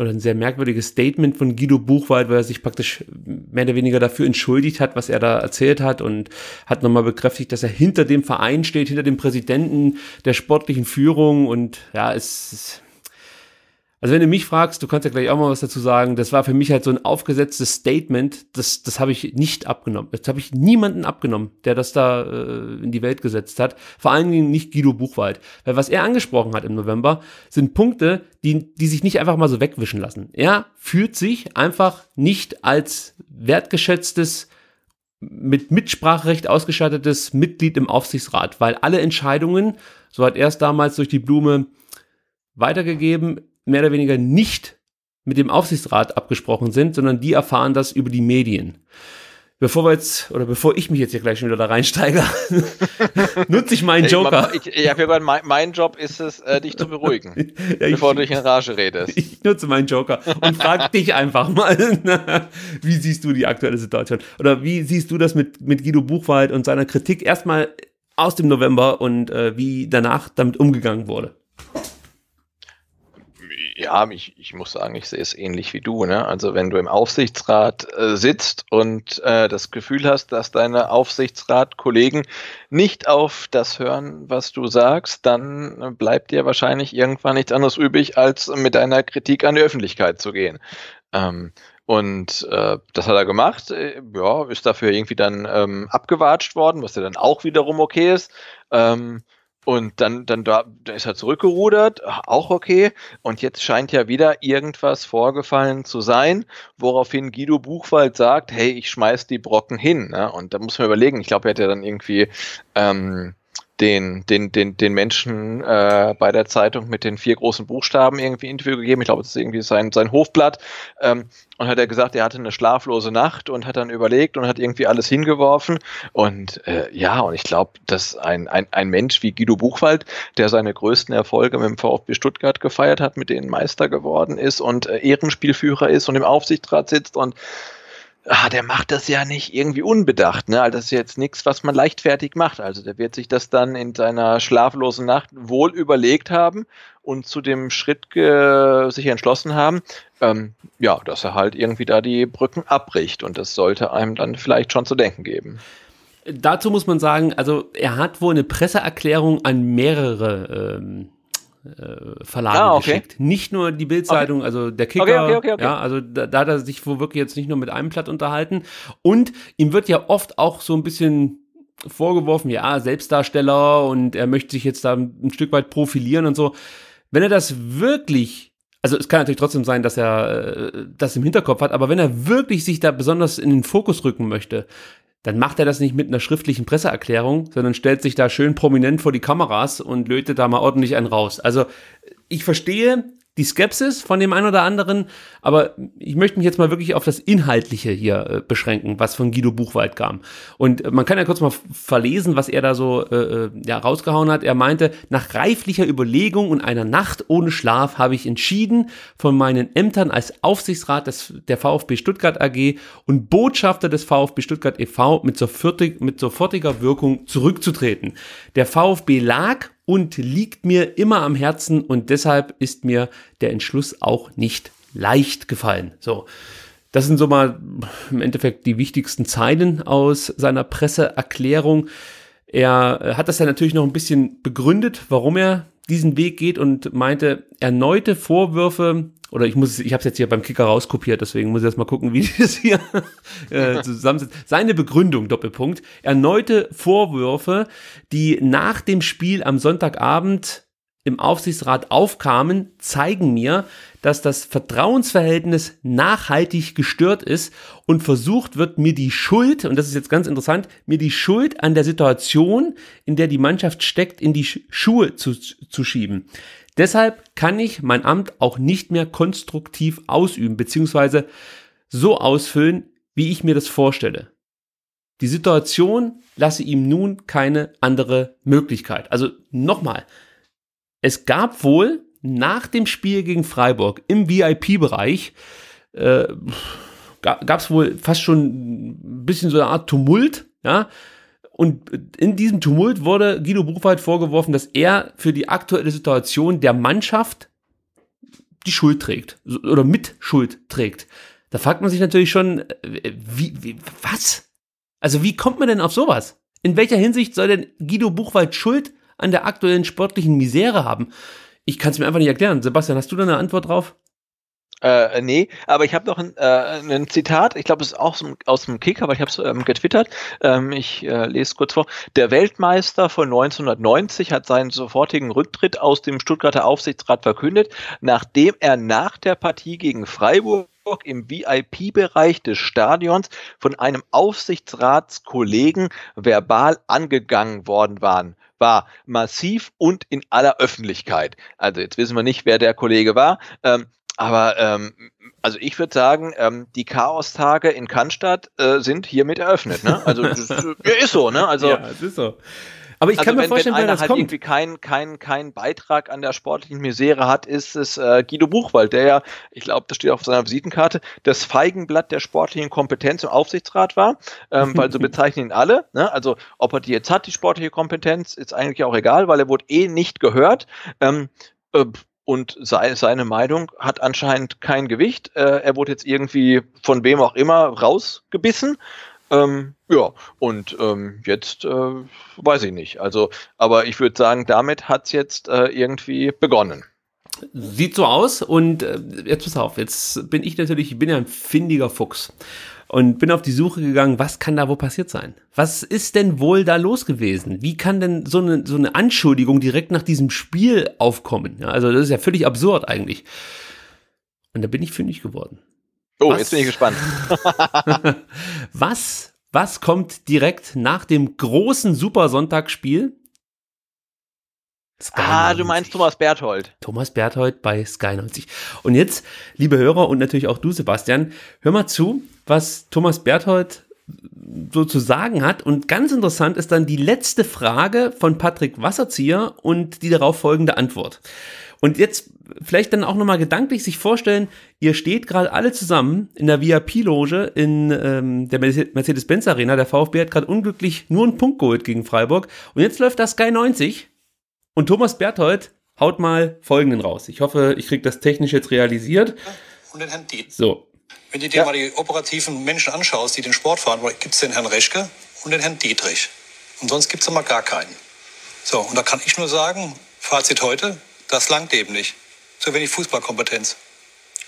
oder ein sehr merkwürdiges Statement von Guido Buchwald, weil er sich praktisch mehr oder weniger dafür entschuldigt hat, was er da erzählt hat und hat nochmal bekräftigt, dass er hinter dem Verein steht, hinter dem Präsidenten der sportlichen Führung und ja, es ist also wenn du mich fragst, du kannst ja gleich auch mal was dazu sagen, das war für mich halt so ein aufgesetztes Statement, das, das habe ich nicht abgenommen. Das habe ich niemanden abgenommen, der das da äh, in die Welt gesetzt hat. Vor allen Dingen nicht Guido Buchwald. Weil was er angesprochen hat im November, sind Punkte, die, die sich nicht einfach mal so wegwischen lassen. Er fühlt sich einfach nicht als wertgeschätztes mit Mitspracherecht ausgestattetes Mitglied im Aufsichtsrat, weil alle Entscheidungen, so hat er es damals durch die Blume weitergegeben, mehr oder weniger nicht mit dem Aufsichtsrat abgesprochen sind, sondern die erfahren das über die Medien. Bevor wir jetzt, oder bevor ich mich jetzt hier gleich schon wieder da reinsteige, nutze ich meinen Joker. Ich, ich, ja, mein, mein Job ist es, äh, dich zu beruhigen, ja, ich, bevor du dich in Rage redest. Ich nutze meinen Joker und frage dich einfach mal, wie siehst du die aktuelle Situation? Oder wie siehst du das mit, mit Guido Buchwald und seiner Kritik erstmal aus dem November und äh, wie danach damit umgegangen wurde? Ja, ich, ich muss sagen, ich sehe es ähnlich wie du. Ne? Also wenn du im Aufsichtsrat äh, sitzt und äh, das Gefühl hast, dass deine Aufsichtsratkollegen nicht auf das hören, was du sagst, dann äh, bleibt dir wahrscheinlich irgendwann nichts anderes übrig, als mit deiner Kritik an die Öffentlichkeit zu gehen. Ähm, und äh, das hat er gemacht, äh, ja, ist dafür irgendwie dann ähm, abgewatscht worden, was ja dann auch wiederum okay ist. Ähm, und dann, dann da, da ist er zurückgerudert, auch okay. Und jetzt scheint ja wieder irgendwas vorgefallen zu sein, woraufhin Guido Buchwald sagt, hey, ich schmeiß die Brocken hin. Ne? Und da muss man überlegen, ich glaube, er hat ja dann irgendwie ähm, den, den, den, den Menschen äh, bei der Zeitung mit den vier großen Buchstaben irgendwie Interview gegeben. Ich glaube, das ist irgendwie sein, sein Hofblatt. Ähm, und hat er gesagt, er hatte eine schlaflose Nacht und hat dann überlegt und hat irgendwie alles hingeworfen. Und äh, ja, und ich glaube, dass ein, ein, ein Mensch wie Guido Buchwald, der seine größten Erfolge mit dem VfB Stuttgart gefeiert hat, mit denen Meister geworden ist und äh, Ehrenspielführer ist und im Aufsichtsrat sitzt und ah, der macht das ja nicht irgendwie unbedacht. Ne? Also das ist jetzt nichts, was man leichtfertig macht. Also der wird sich das dann in seiner schlaflosen Nacht wohl überlegt haben und zu dem Schritt sich entschlossen haben, ähm, ja, dass er halt irgendwie da die Brücken abbricht. Und das sollte einem dann vielleicht schon zu denken geben. Dazu muss man sagen, also er hat wohl eine Presseerklärung an mehrere ähm, äh, Verlage ah, okay. geschickt. Nicht nur die Bildzeitung, okay. also der Kicker. Okay, ja, also da, da, hat er sich wohl wirklich jetzt nicht nur mit einem Blatt unterhalten. Und ihm wird ja oft auch so ein bisschen vorgeworfen, ja, Selbstdarsteller und er möchte sich jetzt da ein Stück weit profilieren und so. Wenn er das wirklich, also es kann natürlich trotzdem sein, dass er äh, das im Hinterkopf hat, aber wenn er wirklich sich da besonders in den Fokus rücken möchte, dann macht er das nicht mit einer schriftlichen Presseerklärung, sondern stellt sich da schön prominent vor die Kameras und lötet da mal ordentlich einen raus. Also ich verstehe die Skepsis von dem einen oder anderen, aber ich möchte mich jetzt mal wirklich auf das Inhaltliche hier äh, beschränken, was von Guido Buchwald kam. Und äh, man kann ja kurz mal verlesen, was er da so äh, äh, ja, rausgehauen hat. Er meinte, nach reiflicher Überlegung und einer Nacht ohne Schlaf habe ich entschieden, von meinen Ämtern als Aufsichtsrat des, der VfB Stuttgart AG und Botschafter des VfB Stuttgart e.V. mit sofortiger Wirkung zurückzutreten. Der VfB lag und liegt mir immer am Herzen und deshalb ist mir der Entschluss auch nicht leicht gefallen. So. Das sind so mal im Endeffekt die wichtigsten Zeilen aus seiner Presseerklärung. Er hat das ja natürlich noch ein bisschen begründet, warum er diesen Weg geht und meinte, erneute Vorwürfe oder ich muss, ich habe es jetzt hier beim Kicker rauskopiert, deswegen muss ich erst mal gucken, wie das hier äh, zusammensetzt. Seine Begründung, Doppelpunkt, erneute Vorwürfe, die nach dem Spiel am Sonntagabend im Aufsichtsrat aufkamen, zeigen mir, dass das Vertrauensverhältnis nachhaltig gestört ist und versucht wird, mir die Schuld, und das ist jetzt ganz interessant, mir die Schuld an der Situation, in der die Mannschaft steckt, in die Schuhe zu, zu schieben. Deshalb kann ich mein Amt auch nicht mehr konstruktiv ausüben, beziehungsweise so ausfüllen, wie ich mir das vorstelle. Die Situation lasse ihm nun keine andere Möglichkeit. Also nochmal, es gab wohl nach dem Spiel gegen Freiburg im VIP-Bereich äh, gab es wohl fast schon ein bisschen so eine Art Tumult, ja. Und in diesem Tumult wurde Guido Buchwald vorgeworfen, dass er für die aktuelle Situation der Mannschaft die Schuld trägt oder mit Schuld trägt. Da fragt man sich natürlich schon, äh, wie, wie, was? Also wie kommt man denn auf sowas? In welcher Hinsicht soll denn Guido Buchwald Schuld an der aktuellen sportlichen Misere haben? Ich kann es mir einfach nicht erklären. Sebastian, hast du da eine Antwort drauf? Äh, äh nee, aber ich habe noch ein, äh, ein Zitat, ich glaube, es ist auch aus dem, aus dem Kick, aber ich habe es ähm, getwittert. Ähm, ich äh, lese kurz vor. Der Weltmeister von 1990 hat seinen sofortigen Rücktritt aus dem Stuttgarter Aufsichtsrat verkündet, nachdem er nach der Partie gegen Freiburg im VIP-Bereich des Stadions von einem Aufsichtsratskollegen verbal angegangen worden waren war massiv und in aller Öffentlichkeit. Also jetzt wissen wir nicht, wer der Kollege war. Ähm, aber ähm, also ich würde sagen, ähm, die Chaos-Tage in Cannstatt äh, sind hiermit eröffnet. Ne? Also das, ja, ist so, ne? Also ja, es ist so. Aber ich also kann mir vorstellen, wenn einer das halt kommt. irgendwie keinen kein, kein Beitrag an der sportlichen Misere hat, ist es äh, Guido Buchwald, der ja, ich glaube, das steht auf seiner Visitenkarte, das Feigenblatt der sportlichen Kompetenz im Aufsichtsrat war, ähm, weil so bezeichnen ihn alle. Ne? Also ob er die jetzt hat, die sportliche Kompetenz, ist eigentlich auch egal, weil er wurde eh nicht gehört. Ähm, äh, und seine Meinung hat anscheinend kein Gewicht. Äh, er wurde jetzt irgendwie von wem auch immer rausgebissen ähm, ja, und ähm, jetzt äh, weiß ich nicht. Also, aber ich würde sagen, damit hat es jetzt äh, irgendwie begonnen. Sieht so aus und äh, jetzt pass auf, jetzt bin ich natürlich, ich bin ja ein findiger Fuchs und bin auf die Suche gegangen, was kann da wohl passiert sein? Was ist denn wohl da los gewesen? Wie kann denn so eine, so eine Anschuldigung direkt nach diesem Spiel aufkommen? Ja, also das ist ja völlig absurd eigentlich. Und da bin ich fündig geworden. Oh, was, jetzt bin ich gespannt. was, was kommt direkt nach dem großen Supersonntagsspiel? Sky ah, 90. du meinst Thomas Berthold. Thomas Berthold bei Sky 90. Und jetzt, liebe Hörer und natürlich auch du, Sebastian, hör mal zu, was Thomas Berthold so zu sagen hat. Und ganz interessant ist dann die letzte Frage von Patrick Wasserzieher und die darauf folgende Antwort. Und jetzt vielleicht dann auch nochmal gedanklich sich vorstellen, ihr steht gerade alle zusammen in der VIP-Loge in ähm, der Mercedes-Benz Arena. Der VfB hat gerade unglücklich nur einen Punkt geholt gegen Freiburg. Und jetzt läuft das Sky 90 und Thomas Berthold haut mal folgenden raus. Ich hoffe, ich kriege das technisch jetzt realisiert. Und den Herrn Dietz. So. Wenn du dir ja. mal die operativen Menschen anschaust, die den Sport fahren, gibt es den Herrn Reschke und den Herrn Dietrich. Und sonst gibt es mal gar keinen. So, und da kann ich nur sagen, Fazit heute, das langt eben nicht. Zu wenig Fußballkompetenz.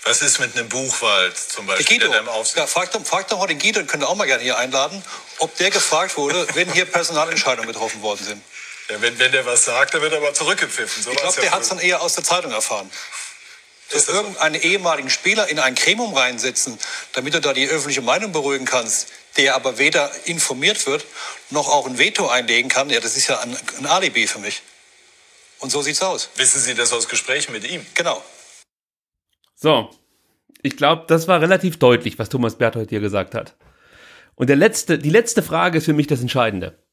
Was ist mit einem Buchwald zum Beispiel? Der Guido. Der ja, frag, doch, frag doch mal den Guido, den könnt ihr auch mal gerne hier einladen, ob der gefragt wurde, wenn hier Personalentscheidungen getroffen worden sind. Ja, wenn, wenn der was sagt, dann wird er aber zurückgepfiffen. So ich glaube, der hat es dann eher aus der Zeitung erfahren. Dass irgendeinen so? ehemaligen Spieler in ein Gremium reinsetzen, damit du da die öffentliche Meinung beruhigen kannst, der aber weder informiert wird, noch auch ein Veto einlegen kann, ja, das ist ja ein, ein Alibi für mich. Und so sieht's aus. Wissen Sie das aus Gesprächen mit ihm? Genau. So, ich glaube, das war relativ deutlich, was Thomas Berthold hier gesagt hat. Und der letzte, die letzte Frage ist für mich das Entscheidende.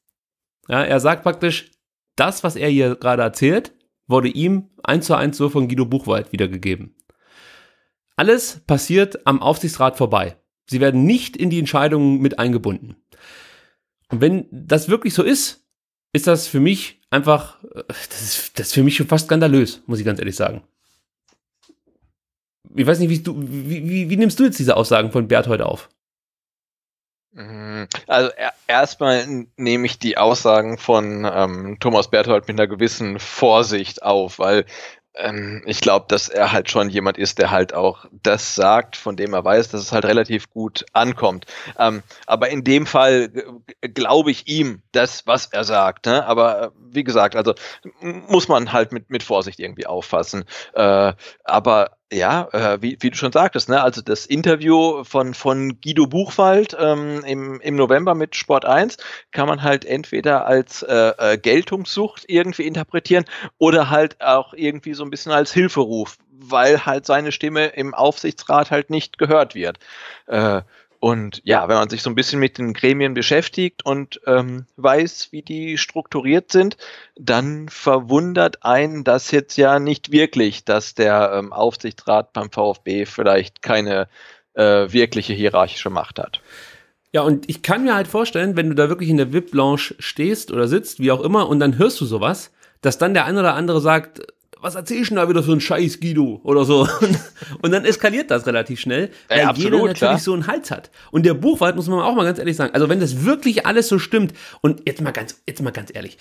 Ja, er sagt praktisch, das, was er hier gerade erzählt, wurde ihm eins zu eins so von Guido Buchwald wiedergegeben. Alles passiert am Aufsichtsrat vorbei. Sie werden nicht in die Entscheidungen mit eingebunden. Und wenn das wirklich so ist, ist das für mich einfach, äh, das ist, das ist für mich schon fast skandalös, muss ich ganz ehrlich sagen. Ich weiß nicht, wie, du, wie, wie, wie nimmst du jetzt diese Aussagen von Bert heute auf? Mhm. Also erstmal nehme ich die Aussagen von ähm, Thomas Berthold mit einer gewissen Vorsicht auf, weil ähm, ich glaube, dass er halt schon jemand ist, der halt auch das sagt, von dem er weiß, dass es halt relativ gut ankommt. Ähm, aber in dem Fall glaube ich ihm das, was er sagt. Ne? Aber äh, wie gesagt, also muss man halt mit, mit Vorsicht irgendwie auffassen. Äh, aber ja, äh, wie, wie, du schon sagtest, ne? also das Interview von, von Guido Buchwald ähm, im, im November mit Sport 1 kann man halt entweder als äh, äh, Geltungssucht irgendwie interpretieren oder halt auch irgendwie so ein bisschen als Hilferuf, weil halt seine Stimme im Aufsichtsrat halt nicht gehört wird. Äh, und ja, wenn man sich so ein bisschen mit den Gremien beschäftigt und ähm, weiß, wie die strukturiert sind, dann verwundert einen das jetzt ja nicht wirklich, dass der ähm, Aufsichtsrat beim VfB vielleicht keine äh, wirkliche hierarchische Macht hat. Ja, und ich kann mir halt vorstellen, wenn du da wirklich in der VIP-Lounge stehst oder sitzt, wie auch immer, und dann hörst du sowas, dass dann der ein oder andere sagt, was erzähl ich denn da wieder für einen Scheiß, Guido? Oder so. Und, dann eskaliert das relativ schnell, weil ja, absolut, natürlich klar. so einen Hals hat. Und der Buchwald, muss man auch mal ganz ehrlich sagen, also wenn das wirklich alles so stimmt, und jetzt mal ganz, jetzt mal ganz ehrlich,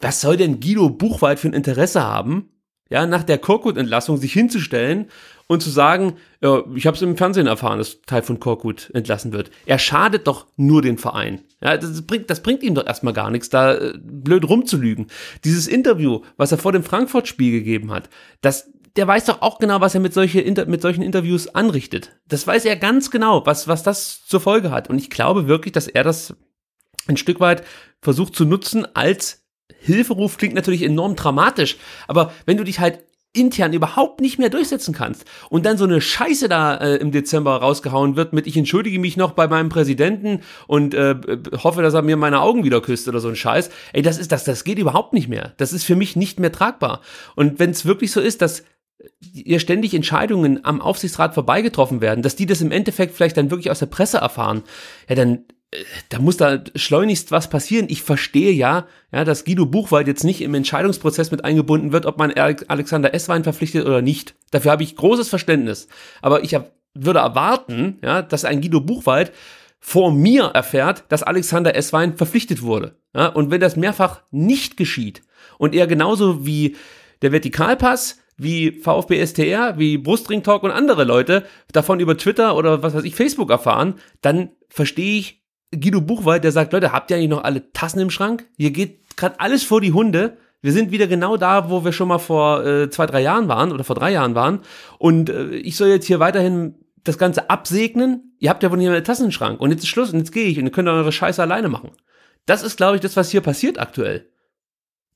was soll denn Guido Buchwald für ein Interesse haben, ja, nach der Korkut-Entlassung sich hinzustellen und zu sagen, ja, ich habe es im Fernsehen erfahren, dass Teil von Korkut entlassen wird. Er schadet doch nur den Verein. Ja, das, bringt, das bringt ihm doch erstmal gar nichts, da äh, blöd rumzulügen. Dieses Interview, was er vor dem Frankfurt-Spiel gegeben hat, das, der weiß doch auch genau, was er mit, solche, mit solchen Interviews anrichtet. Das weiß er ganz genau, was, was das zur Folge hat. Und ich glaube wirklich, dass er das ein Stück weit versucht zu nutzen als Hilferuf klingt natürlich enorm dramatisch, aber wenn du dich halt intern überhaupt nicht mehr durchsetzen kannst und dann so eine Scheiße da äh, im Dezember rausgehauen wird mit ich entschuldige mich noch bei meinem Präsidenten und äh, hoffe, dass er mir meine Augen wieder küsst oder so ein Scheiß. Ey, das ist das das geht überhaupt nicht mehr. Das ist für mich nicht mehr tragbar. Und wenn es wirklich so ist, dass ihr ständig Entscheidungen am Aufsichtsrat vorbeigetroffen werden, dass die das im Endeffekt vielleicht dann wirklich aus der Presse erfahren, ja, dann da muss da schleunigst was passieren. Ich verstehe ja, ja, dass Guido Buchwald jetzt nicht im Entscheidungsprozess mit eingebunden wird, ob man Alexander Esswein verpflichtet oder nicht. Dafür habe ich großes Verständnis. Aber ich hab, würde erwarten, ja, dass ein Guido Buchwald vor mir erfährt, dass Alexander Esswein verpflichtet wurde. Ja, und wenn das mehrfach nicht geschieht und er genauso wie der Vertikalpass wie VfB STR, wie Brustring Talk und andere Leute davon über Twitter oder was weiß ich, Facebook erfahren, dann verstehe ich Guido Buchwald, der sagt, Leute, habt ihr eigentlich noch alle Tassen im Schrank? Hier geht gerade alles vor die Hunde. Wir sind wieder genau da, wo wir schon mal vor äh, zwei, drei Jahren waren oder vor drei Jahren waren. Und äh, ich soll jetzt hier weiterhin das Ganze absegnen. Ihr habt ja wohl nicht mehr im Schrank. Und jetzt ist Schluss und jetzt gehe ich und ihr könnt eure Scheiße alleine machen. Das ist, glaube ich, das, was hier passiert aktuell.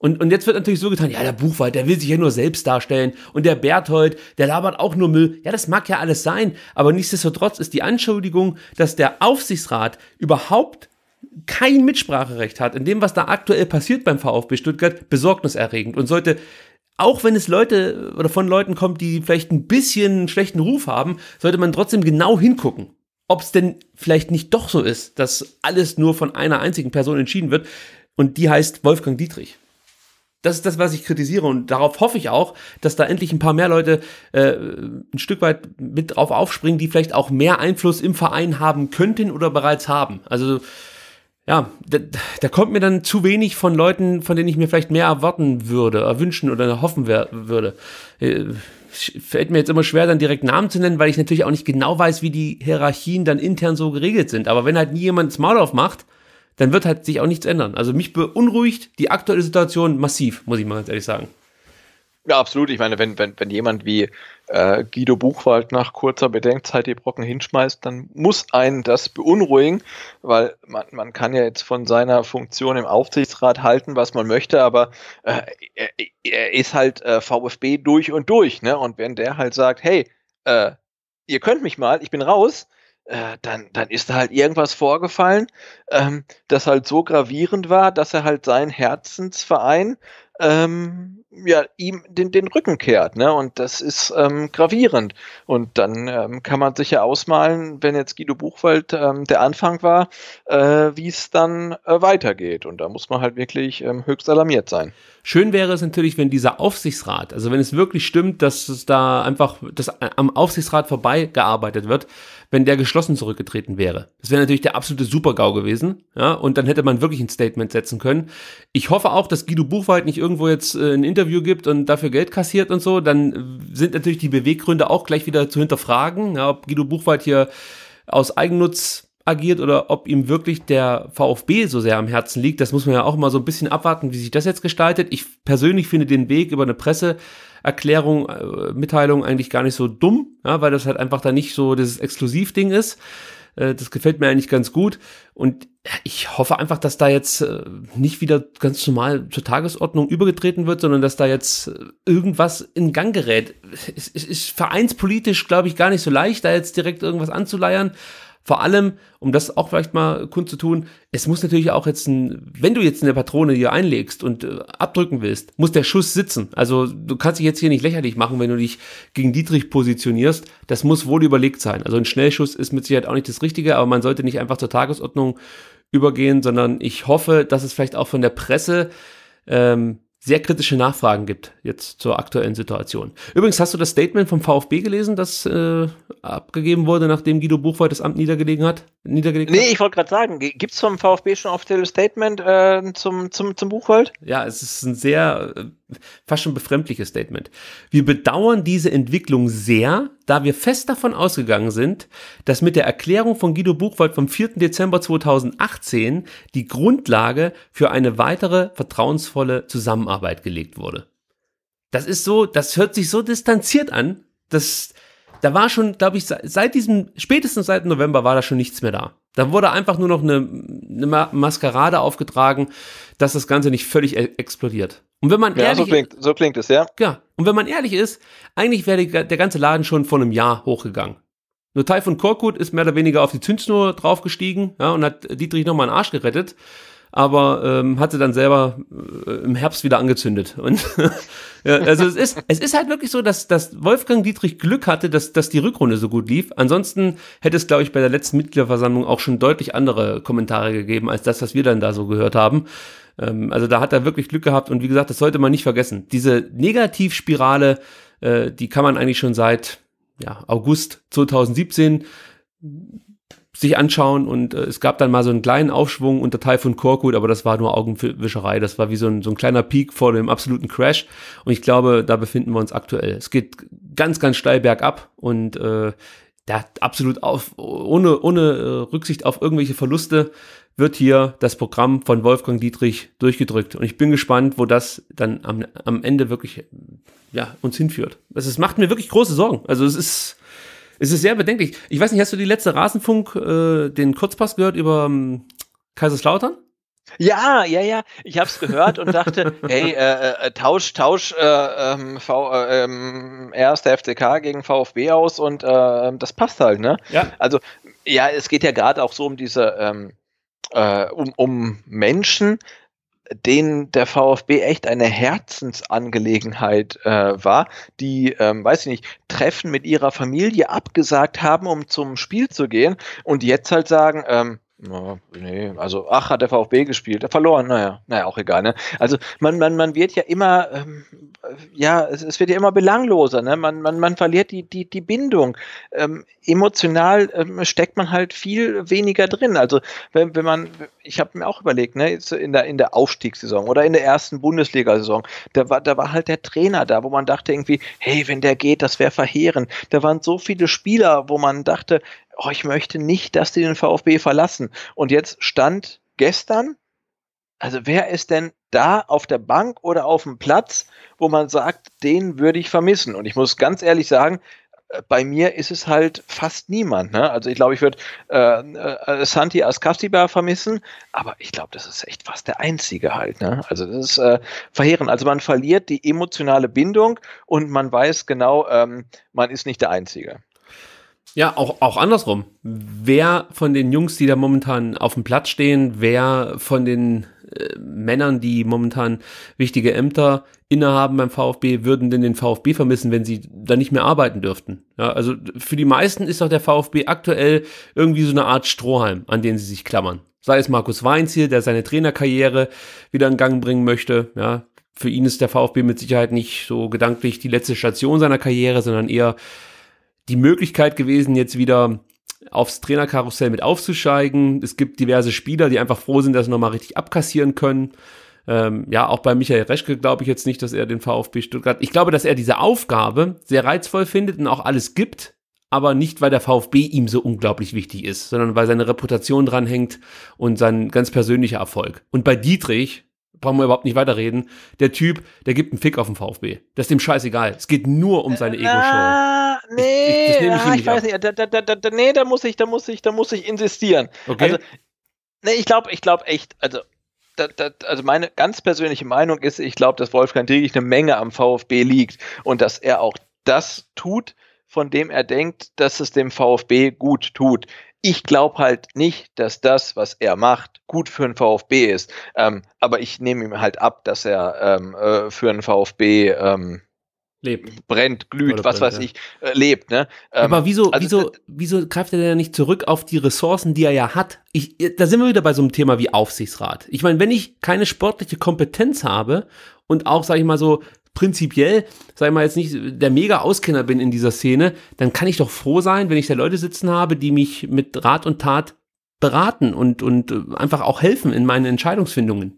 Und, und jetzt wird natürlich so getan, ja, der Buchwald, der will sich ja nur selbst darstellen und der Berthold, der labert auch nur Müll. Ja, das mag ja alles sein, aber nichtsdestotrotz ist die Anschuldigung, dass der Aufsichtsrat überhaupt kein Mitspracherecht hat in dem, was da aktuell passiert beim VfB Stuttgart, besorgniserregend und sollte auch wenn es Leute oder von Leuten kommt, die vielleicht ein bisschen einen schlechten Ruf haben, sollte man trotzdem genau hingucken, ob es denn vielleicht nicht doch so ist, dass alles nur von einer einzigen Person entschieden wird und die heißt Wolfgang Dietrich das ist das, was ich kritisiere und darauf hoffe ich auch, dass da endlich ein paar mehr Leute äh, ein Stück weit mit drauf aufspringen, die vielleicht auch mehr Einfluss im Verein haben könnten oder bereits haben. Also ja, da, da kommt mir dann zu wenig von Leuten, von denen ich mir vielleicht mehr erwarten würde, erwünschen oder hoffen würde. Äh, fällt mir jetzt immer schwer, dann direkt Namen zu nennen, weil ich natürlich auch nicht genau weiß, wie die Hierarchien dann intern so geregelt sind. Aber wenn halt nie jemand Maul aufmacht, macht, dann wird halt sich auch nichts ändern. Also mich beunruhigt die aktuelle Situation massiv, muss ich mal ganz ehrlich sagen. Ja, absolut. Ich meine, wenn, wenn, wenn jemand wie äh, Guido Buchwald nach kurzer Bedenkzeit die Brocken hinschmeißt, dann muss einen das beunruhigen, weil man, man kann ja jetzt von seiner Funktion im Aufsichtsrat halten, was man möchte, aber äh, er, er, ist halt äh, VfB durch und durch. Ne? Und wenn der halt sagt, hey, äh, ihr könnt mich mal, ich bin raus, äh, dann, dann ist da halt irgendwas vorgefallen, ähm, das halt so gravierend war, dass er halt seinen Herzensverein ähm, ja, ihm den, den Rücken kehrt. Ne? Und das ist ähm, gravierend. Und dann ähm, kann man sich ja ausmalen, wenn jetzt Guido Buchwald ähm, der Anfang war, äh, wie es dann äh, weitergeht. Und da muss man halt wirklich ähm, höchst alarmiert sein. Schön wäre es natürlich, wenn dieser Aufsichtsrat, also wenn es wirklich stimmt, dass es da einfach dass am Aufsichtsrat vorbei gearbeitet wird, wenn der geschlossen zurückgetreten wäre. Das wäre natürlich der absolute Supergau gewesen. Ja, und dann hätte man wirklich ein Statement setzen können. Ich hoffe auch, dass Guido Buchwald nicht irgendwo jetzt äh, ein Interview gibt und dafür Geld kassiert und so. Dann äh, sind natürlich die Beweggründe auch gleich wieder zu hinterfragen, ja, ob Guido Buchwald hier aus Eigennutz agiert oder ob ihm wirklich der VfB so sehr am Herzen liegt. Das muss man ja auch mal so ein bisschen abwarten, wie sich das jetzt gestaltet. Ich persönlich finde den Weg über eine Presseerklärung, äh, Mitteilung eigentlich gar nicht so dumm, ja, weil das halt einfach da nicht so dieses Exklusivding ist. Äh, das gefällt mir eigentlich ganz gut. Und ich hoffe einfach, dass da jetzt äh, nicht wieder ganz normal zur Tagesordnung übergetreten wird, sondern dass da jetzt äh, irgendwas in Gang gerät. Es ist vereinspolitisch, glaube ich, gar nicht so leicht, da jetzt direkt irgendwas anzuleiern. Vor allem, um das auch vielleicht mal kundzutun, es muss natürlich auch jetzt, ein, wenn du jetzt eine Patrone hier einlegst und äh, abdrücken willst, muss der Schuss sitzen. Also du kannst dich jetzt hier nicht lächerlich machen, wenn du dich gegen Dietrich positionierst. Das muss wohl überlegt sein. Also ein Schnellschuss ist mit Sicherheit auch nicht das Richtige, aber man sollte nicht einfach zur Tagesordnung übergehen, sondern ich hoffe, dass es vielleicht auch von der Presse ähm, sehr kritische Nachfragen gibt jetzt zur aktuellen Situation. Übrigens, hast du das Statement vom VfB gelesen, das äh, abgegeben wurde, nachdem Guido Buchwald das Amt niedergelegt hat? Niedergelegt nee, hat? ich wollte gerade sagen, gibt es vom VfB schon offizielles Statement äh, zum, zum, zum Buchwald? Ja, es ist ein sehr äh, fast schon befremdliches Statement. Wir bedauern diese Entwicklung sehr, da wir fest davon ausgegangen sind, dass mit der Erklärung von Guido Buchwald vom 4. Dezember 2018 die Grundlage für eine weitere vertrauensvolle Zusammenarbeit gelegt wurde. Das ist so, das hört sich so distanziert an, dass da war schon, glaube ich, seit diesem, spätestens seit November war da schon nichts mehr da. Da wurde einfach nur noch eine, eine Maskerade aufgetragen, dass das Ganze nicht völlig e-, explodiert. Und wenn man ja, ehrlich so klingt, so klingt es, ja. Ja, und wenn man ehrlich ist, eigentlich wäre der ganze Laden schon vor einem Jahr hochgegangen. Nur von Korkut ist mehr oder weniger auf die Zündschnur draufgestiegen ja, und hat Dietrich nochmal einen Arsch gerettet, aber ähm, hat sie dann selber äh, im Herbst wieder angezündet. Und ja, also es ist, es ist halt wirklich so, dass, dass Wolfgang Dietrich Glück hatte, dass, dass die Rückrunde so gut lief. Ansonsten hätte es, glaube ich, bei der letzten Mitgliederversammlung auch schon deutlich andere Kommentare gegeben, als das, was wir dann da so gehört haben. Ähm, also da hat er wirklich Glück gehabt und wie gesagt, das sollte man nicht vergessen. Diese Negativspirale, äh, die kann man eigentlich schon seit ja, August 2017 sich anschauen und äh, es gab dann mal so einen kleinen Aufschwung unter Teil von Korkut, aber das war nur Augenwischerei. Das war wie so ein, so ein kleiner Peak vor dem absoluten Crash und ich glaube, da befinden wir uns aktuell. Es geht ganz, ganz steil bergab und äh, ja, absolut auf, ohne, ohne äh, Rücksicht auf irgendwelche Verluste wird hier das Programm von Wolfgang Dietrich durchgedrückt. Und ich bin gespannt, wo das dann am, am Ende wirklich ja, uns hinführt. Das ist, macht mir wirklich große Sorgen. Also es ist, es ist sehr bedenklich. Ich weiß nicht, hast du die letzte Rasenfunk, äh, den Kurzpass gehört über ähm, Kaiserslautern? Ja, ja, ja. Ich habe es gehört und dachte, hey, äh, äh, tausch, tausch äh, ähm, äh, ähm, erster FCK gegen VfB aus und äh, das passt halt, ne? Ja. Also ja, es geht ja gerade auch so um diese ähm, äh, um, um Menschen, denen der VfB echt eine Herzensangelegenheit äh, war, die, ähm, weiß ich nicht, Treffen mit ihrer Familie abgesagt haben, um zum Spiel zu gehen und jetzt halt sagen, ähm, ja, nee, also ach, hat der VfB gespielt, hat verloren, naja, naja, auch egal, ne? Also man, man, man wird ja immer, ähm, ja, es, es, wird ja immer belangloser, ne? Man, man, man verliert die, die, die Bindung. Ähm, emotional ähm, steckt man halt viel weniger drin. Also wenn, wenn man, ich habe mir auch überlegt, ne, in der, in der Aufstiegssaison oder in der ersten Bundesliga-Saison, da war, da war halt der Trainer da, wo man dachte irgendwie, hey, wenn der geht, das wäre verheerend. Da waren so viele Spieler, wo man dachte, oh, ich möchte nicht, dass die den VfB verlassen. Und jetzt stand gestern, also wer ist denn da auf der Bank oder auf dem Platz, wo man sagt, den würde ich vermissen? Und ich muss ganz ehrlich sagen, äh, bei mir ist es halt fast niemand. Ne? Also ich glaube, ich würde äh, äh, Santi Askastiba vermissen, aber ich glaube, das ist echt fast der einzige halt. Ne? Also das ist äh, verheerend. Also man verliert die emotionale Bindung und man weiß genau, ähm, man ist nicht der Einzige. Ja, auch, auch andersrum. Wer von den Jungs, die da momentan auf dem Platz stehen, wer von den äh, Männern, die momentan wichtige Ämter innehaben beim VfB, würden denn den VfB vermissen, wenn sie da nicht mehr arbeiten dürften? Ja, also für die meisten ist doch der VfB aktuell irgendwie so eine Art Strohhalm, an den sie sich klammern. Sei es Markus Weinz hier, der seine Trainerkarriere wieder in Gang bringen möchte, ja, für ihn ist der VfB mit Sicherheit nicht so gedanklich die letzte Station seiner Karriere, sondern eher die Möglichkeit gewesen, jetzt wieder aufs Trainerkarussell mit aufzusteigen. Es gibt diverse Spieler, die einfach froh sind, dass sie nochmal richtig abkassieren können. Ähm, ja, auch bei Michael Reschke glaube ich jetzt nicht, dass er den VfB Stuttgart. Ich glaube, dass er diese Aufgabe sehr reizvoll findet und auch alles gibt, aber nicht, weil der VfB ihm so unglaublich wichtig ist, sondern weil seine Reputation dranhängt und sein ganz persönlicher Erfolg. Und bei Dietrich, brauchen wir überhaupt nicht weiterreden. Der Typ, der gibt einen Fick auf den VfB. Das ist dem scheißegal. Es geht nur um seine äh, Ego-Show. Nee, ich, ich, das ah, ich, ich weiß nicht. Da, da, da, da, nee, da muss ich, da muss ich, da muss ich insistieren. Okay. Also, nee, ich glaube, ich glaube echt, also also meine ganz persönliche Meinung ist, ich glaube, dass Wolfgang Dietrich eine Menge am VfB liegt und dass er auch das tut, von dem er denkt, dass es dem VfB gut tut ich glaube halt nicht, dass das, was er macht, gut für einen VfB ist. Ähm, aber ich nehme ihm halt ab, dass er ähm, äh, für einen VfB ähm, lebt. brennt, glüht, Oder was brennt, weiß ja. ich, äh, lebt. Ne? Ähm, aber wieso, also, wieso, wieso greift er denn nicht zurück auf die Ressourcen, die er ja hat? Ich, äh, da sind wir wieder bei so einem Thema wie Aufsichtsrat. Ich meine, wenn ich keine sportliche Kompetenz habe und auch, sage ich mal so, prinzipiell, sag ich mal, jetzt nicht der mega Auskenner bin in dieser Szene, dann kann ich doch froh sein, wenn ich da Leute sitzen habe, die mich mit Rat und Tat beraten und, und äh, einfach auch helfen in meinen Entscheidungsfindungen.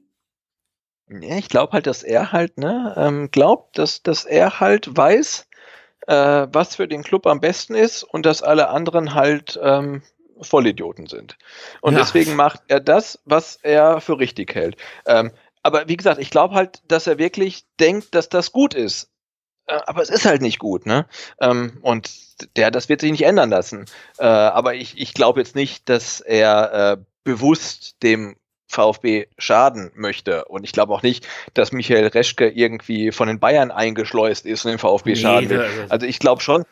Ja, ich glaube halt, dass er halt, ne, ähm, glaubt, dass, dass er halt weiß, äh, was für den Club am besten ist und dass alle anderen halt ähm, Vollidioten sind. Und ja. deswegen macht er das, was er für richtig hält. Ähm, aber wie gesagt, ich glaube halt, dass er wirklich denkt, dass das gut ist. Äh, aber es ist halt nicht gut, ne? Ähm, und der, das wird sich nicht ändern lassen. Äh, aber ich, ich glaube jetzt nicht, dass er äh, bewusst dem VfB schaden möchte. Und ich glaube auch nicht, dass Michael Reschke irgendwie von den Bayern eingeschleust ist und dem VfB nee, schaden will. Also ich glaube schon,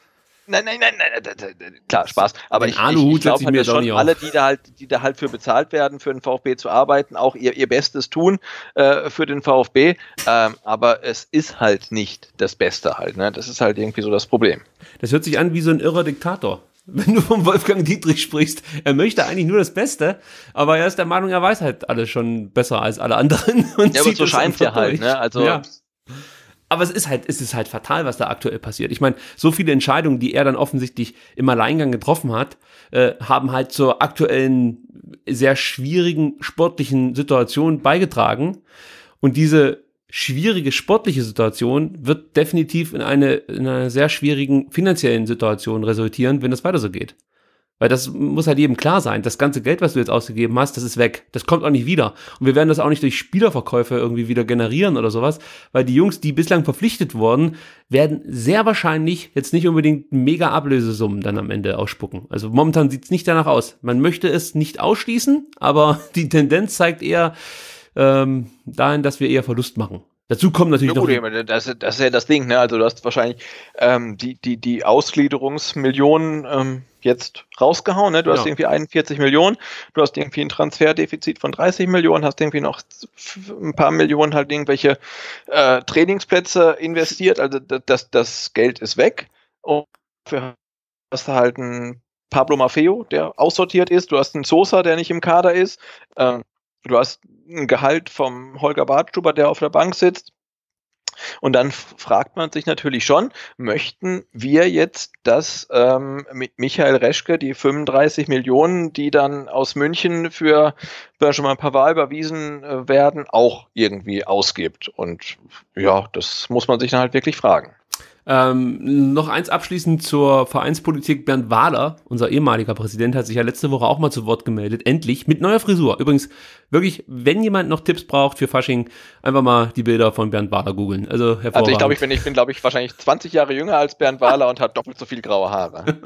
nein, nein, nein, nein, klar, Spaß. Aber ich, ich, glaube halt schon, alle, die da halt, die da halt für bezahlt werden, für den VfB zu arbeiten, auch ihr, ihr Bestes tun äh, für den VfB. Ähm, aber es ist halt nicht das Beste halt. Ne? Das ist halt irgendwie so das Problem. Das hört sich an wie so ein irrer Diktator wenn du von Wolfgang Dietrich sprichst. Er möchte eigentlich nur das Beste, aber er ist der Meinung, er weiß halt alles schon besser als alle anderen. ja, aber so scheint es ja halt. Ne? Also, ja. Aber es ist halt, es ist halt fatal, was da aktuell passiert. Ich meine, so viele Entscheidungen, die er dann offensichtlich im Alleingang getroffen hat, äh, haben halt zur aktuellen sehr schwierigen sportlichen Situation beigetragen. Und diese schwierige sportliche Situation wird definitiv in eine, in einer sehr schwierigen finanziellen Situation resultieren, wenn das weiter so geht. Weil das muss halt jedem klar sein. Das ganze Geld, was du jetzt ausgegeben hast, das ist weg. Das kommt auch nicht wieder. Und wir werden das auch nicht durch Spielerverkäufe irgendwie wieder generieren oder sowas, weil die Jungs, die bislang verpflichtet wurden, werden sehr wahrscheinlich jetzt nicht unbedingt mega Ablösesummen dann am Ende ausspucken. Also momentan sieht's nicht danach aus. Man möchte es nicht ausschließen, aber die Tendenz zeigt eher ähm, dahin, dass wir eher Verlust machen. Dazu kommt natürlich ja, gut, noch. Das, das, ist ja das Ding, ne? Also du hast wahrscheinlich ähm, die, die, die Ausgliederungsmillionen ähm, jetzt rausgehauen. Ne? Du ja. hast irgendwie 41 Millionen, du hast irgendwie ein Transferdefizit von 30 Millionen, hast irgendwie noch ein paar Millionen halt irgendwelche äh, Trainingsplätze investiert. Also das, das Geld ist weg. Und dafür hast du halt einen Pablo Maffeo, der aussortiert ist. Du hast einen Sosa, der nicht im Kader ist. Ähm, du hast ein Gehalt vom Holger Bartschuber, der auf der Bank sitzt. Und dann fragt man sich natürlich schon, möchten wir jetzt, dass ähm, mit Michael Reschke die 35 Millionen, die dann aus München für Benjamin Pavard überwiesen äh, werden, auch irgendwie ausgibt? Und ja, das muss man sich dann halt wirklich fragen. Ähm, noch eins abschließend zur Vereinspolitik. Bernd Wahler, unser ehemaliger Präsident, hat sich ja letzte Woche auch mal zu Wort gemeldet. Endlich mit neuer Frisur. Übrigens, wirklich, wenn jemand noch Tipps braucht für Fasching, einfach mal die Bilder von Bernd Wahler googeln. Also, also ich glaube, ich bin, ich bin glaube ich, wahrscheinlich 20 Jahre jünger als Bernd Wahler und hat doppelt so viel graue Haare.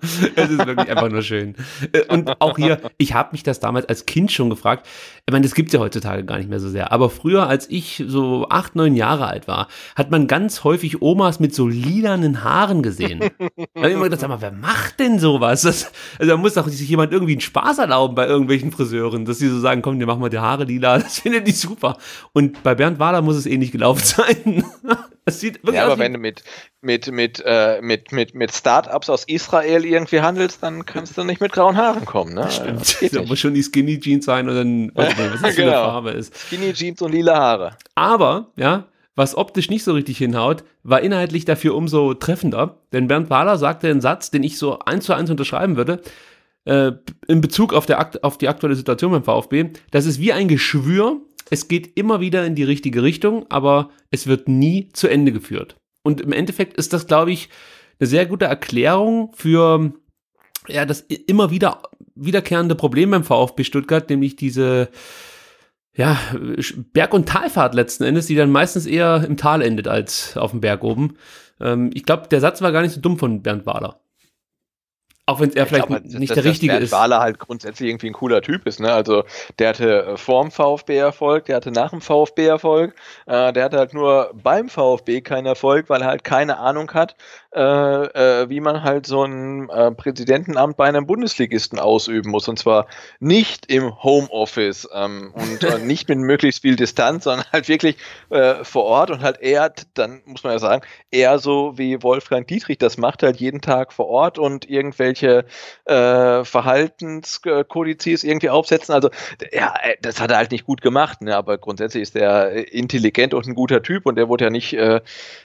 es ist wirklich einfach nur schön. Äh, und auch hier, ich habe mich das damals als Kind schon gefragt. Ich meine, das gibt es ja heutzutage gar nicht mehr so sehr. Aber früher, als ich so acht, neun Jahre alt war, hat man ganz häufig Oma Omas mit so lilanen Haaren gesehen. da habe ich immer gedacht, sag mal, wer macht denn sowas? Das, also da muss doch sich jemand irgendwie einen Spaß erlauben bei irgendwelchen Friseuren, dass sie so sagen, komm, dir machen mal die Haare lila, das finde ich super. Und bei Bernd Wahler muss es eh nicht gelaufen sein. Das sieht wirklich ja, aber wenn du mit, mit, mit, äh, mit, mit, mit Startups aus Israel irgendwie handelst, dann kannst du nicht mit grauen Haaren kommen. Ne? Das stimmt. Das da muss schon die Skinny Jeans sein und dann, weiß nicht, was das genau. für eine genau. Farbe ist. Skinny Jeans und lila Haare. Aber, ja, was optisch nicht so richtig hinhaut, war inhaltlich dafür umso treffender. Denn Bernd Wahler sagte einen Satz, den ich so eins zu eins unterschreiben würde, äh, in Bezug auf, der, auf die aktuelle Situation beim VfB. Das ist wie ein Geschwür. Es geht immer wieder in die richtige Richtung, aber es wird nie zu Ende geführt. Und im Endeffekt ist das, glaube ich, eine sehr gute Erklärung für ja, das immer wieder wiederkehrende Problem beim VfB Stuttgart, nämlich diese ja, Berg- und Talfahrt letzten Endes, die dann meistens eher im Tal endet als auf dem Berg oben. Ähm, ich glaube, der Satz war gar nicht so dumm von Bernd Wahler. Auch wenn er ich vielleicht glaub, nicht dass, der dass richtige Bernd ist. Wahler halt grundsätzlich irgendwie ein cooler Typ ist. Ne? Also der hatte äh, vorm VfB Erfolg, der hatte nach dem VfB Erfolg, äh, der hatte halt nur beim VfB keinen Erfolg, weil er halt keine Ahnung hat, äh, äh, wie man halt so ein äh, Präsidentenamt bei einem Bundesligisten ausüben muss. Und zwar nicht im Homeoffice ähm, und äh, nicht mit möglichst viel Distanz, sondern halt wirklich äh, vor Ort und halt eher, dann muss man ja sagen, eher so wie Wolfgang Dietrich das macht, halt jeden Tag vor Ort und irgendwelche Verhaltenskodizes irgendwie aufsetzen. Also, ja, das hat er halt nicht gut gemacht, ne? aber grundsätzlich ist er intelligent und ein guter Typ und er wurde ja nicht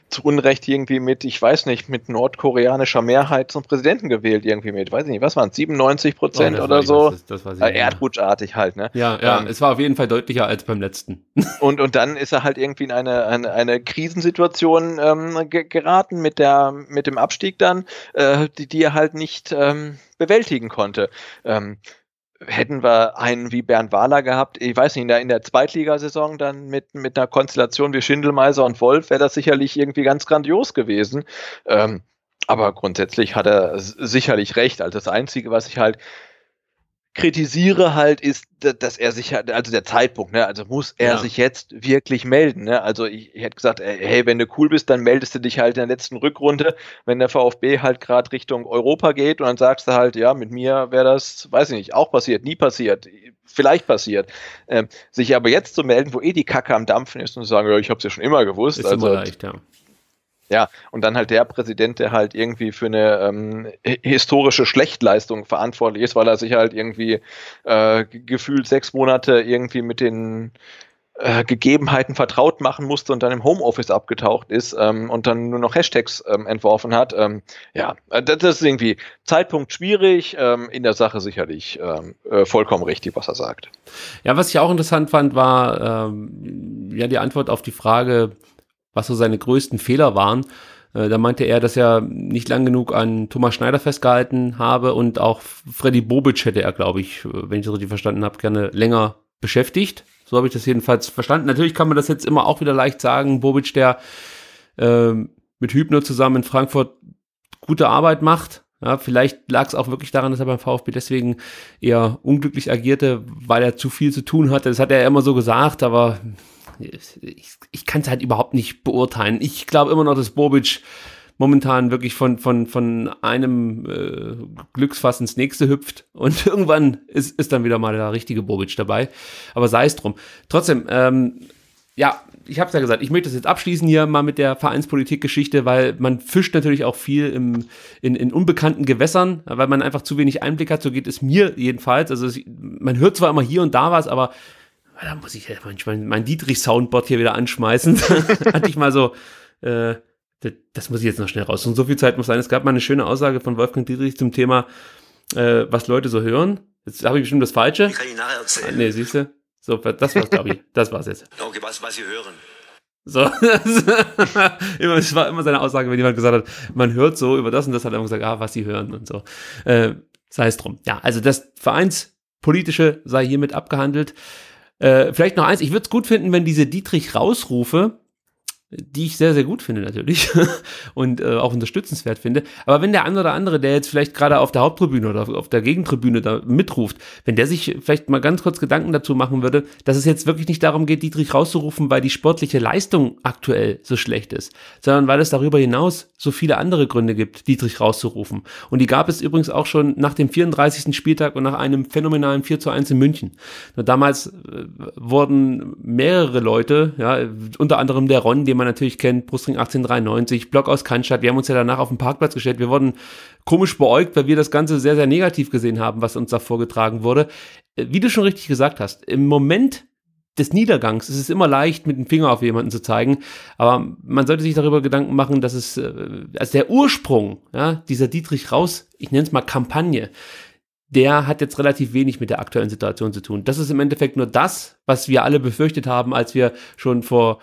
zu Unrecht irgendwie mit, ich weiß nicht, mit mit nordkoreanischer Mehrheit zum Präsidenten gewählt, irgendwie mit, weiß ich nicht, was waren es, 97 Prozent oh, oder so. Das, das äh, Erdrutschartig halt, ne? Ja, ja, ähm, es war auf jeden Fall deutlicher als beim letzten. und, und dann ist er halt irgendwie in eine, eine, eine Krisensituation ähm, geraten mit, der, mit dem Abstieg dann, äh, die, die er halt nicht ähm, bewältigen konnte. Ähm, hätten wir einen wie Bernd Wahler gehabt, ich weiß nicht, in der, Zweitligasaison dann mit, mit einer Konstellation wie Schindelmeiser und Wolf wäre das sicherlich irgendwie ganz grandios gewesen. Ähm, aber grundsätzlich hat er sicherlich recht. Also das Einzige, was ich halt kritisiere halt ist, dass er sich halt, also der Zeitpunkt, ne, also muss er ja. sich jetzt wirklich melden, ne? Also ich, ich hätte gesagt, äh, hey, wenn du cool bist, dann meldest du dich halt in der letzten Rückrunde, wenn der VfB halt gerade Richtung Europa geht und dann sagst du halt, ja, mit mir wäre das, weiß ich nicht, auch passiert, nie passiert, vielleicht passiert. Ähm, sich aber jetzt zu melden, wo eh die Kacke am Dampfen ist und zu sagen, ja, ich habe es ja schon immer gewusst. Ist also, immer leicht, ja. Ja, und dann halt der Präsident, der halt irgendwie für eine ähm, historische Schlechtleistung verantwortlich ist, weil er sich halt irgendwie äh, gefühlt sechs Monate irgendwie mit den äh, Gegebenheiten vertraut machen musste und dann im Homeoffice abgetaucht ist ähm, und dann nur noch Hashtags ähm, entworfen hat. Ähm, ja, äh, das ist irgendwie Zeitpunkt schwierig, ähm, in der Sache sicherlich ähm, äh, vollkommen richtig, was er sagt. Ja, was ich auch interessant fand, war ja die Antwort auf die Frage, was so seine größten Fehler waren. Äh, da meinte er, dass er nicht lang genug an Thomas Schneider festgehalten habe und auch Freddy Bobic hätte er, glaube ich, äh, wenn ich das richtig verstanden habe, gerne länger beschäftigt. So habe ich das jedenfalls verstanden. Natürlich kann man das jetzt immer auch wieder leicht sagen. Bobic, der äh, mit Hübner zusammen in Frankfurt gute Arbeit macht. Ja, vielleicht lag es auch wirklich daran, dass er beim VfB deswegen eher unglücklich agierte, weil er zu viel zu tun hatte. Das hat er ja immer so gesagt, aber ich, ich kann es halt überhaupt nicht beurteilen. Ich glaube immer noch, dass Bobic momentan wirklich von, von, von einem äh, Glücksfass ins nächste hüpft und irgendwann ist, ist dann wieder mal der richtige Bobic dabei. Aber sei es drum. Trotzdem, ähm, ja, ich habe es ja gesagt, ich möchte das jetzt abschließen hier mal mit der Vereinspolitikgeschichte, weil man fischt natürlich auch viel im, in, in unbekannten Gewässern, weil man einfach zu wenig Einblick hat. So geht es mir jedenfalls. Also es, man hört zwar immer hier und da was, aber da muss ich ja manchmal mein Dietrich-Soundboard hier wieder anschmeißen. Hatte ich mal so, äh, das, das, muss ich jetzt noch schnell raus. Und so viel Zeit muss sein. Es gab mal eine schöne Aussage von Wolfgang Dietrich zum Thema, äh, was Leute so hören. Jetzt habe ich bestimmt das Falsche. Ich kann ich nachher erzählen. Ah, nee, siehst du? So, das war's, glaube ich. Das war's jetzt. Okay, was, was sie hören. So, das war immer seine Aussage, wenn jemand gesagt hat, man hört so über das und das, hat er immer gesagt, ah, was sie hören und so. Äh, sei es drum. Ja, also das Vereinspolitische sei hiermit abgehandelt. Äh, vielleicht noch eins, ich würde es gut finden, wenn diese Dietrich-Rausrufe die ich sehr, sehr gut finde natürlich und äh, auch unterstützenswert finde. Aber wenn der andere oder andere, der jetzt vielleicht gerade auf der Haupttribüne oder auf der Gegentribüne da mitruft, wenn der sich vielleicht mal ganz kurz Gedanken dazu machen würde, dass es jetzt wirklich nicht darum geht, Dietrich rauszurufen, weil die sportliche Leistung aktuell so schlecht ist, sondern weil es darüber hinaus so viele andere Gründe gibt, Dietrich rauszurufen. Und die gab es übrigens auch schon nach dem 34. Spieltag und nach einem phänomenalen 4 zu 1 in München. Nur damals äh, wurden mehrere Leute, ja, unter anderem der Ron, dem man natürlich kennt, Brustring 1893, Block aus Kannstadt. Wir haben uns ja danach auf den Parkplatz gestellt. Wir wurden komisch beäugt, weil wir das Ganze sehr, sehr negativ gesehen haben, was uns da vorgetragen wurde. Äh, wie du schon richtig gesagt hast, im Moment des Niedergangs ist es immer leicht, mit dem Finger auf jemanden zu zeigen, aber man sollte sich darüber Gedanken machen, dass es, äh, also der Ursprung ja, dieser Dietrich Raus, ich nenne es mal Kampagne, der hat jetzt relativ wenig mit der aktuellen Situation zu tun. Das ist im Endeffekt nur das, was wir alle befürchtet haben, als wir schon vor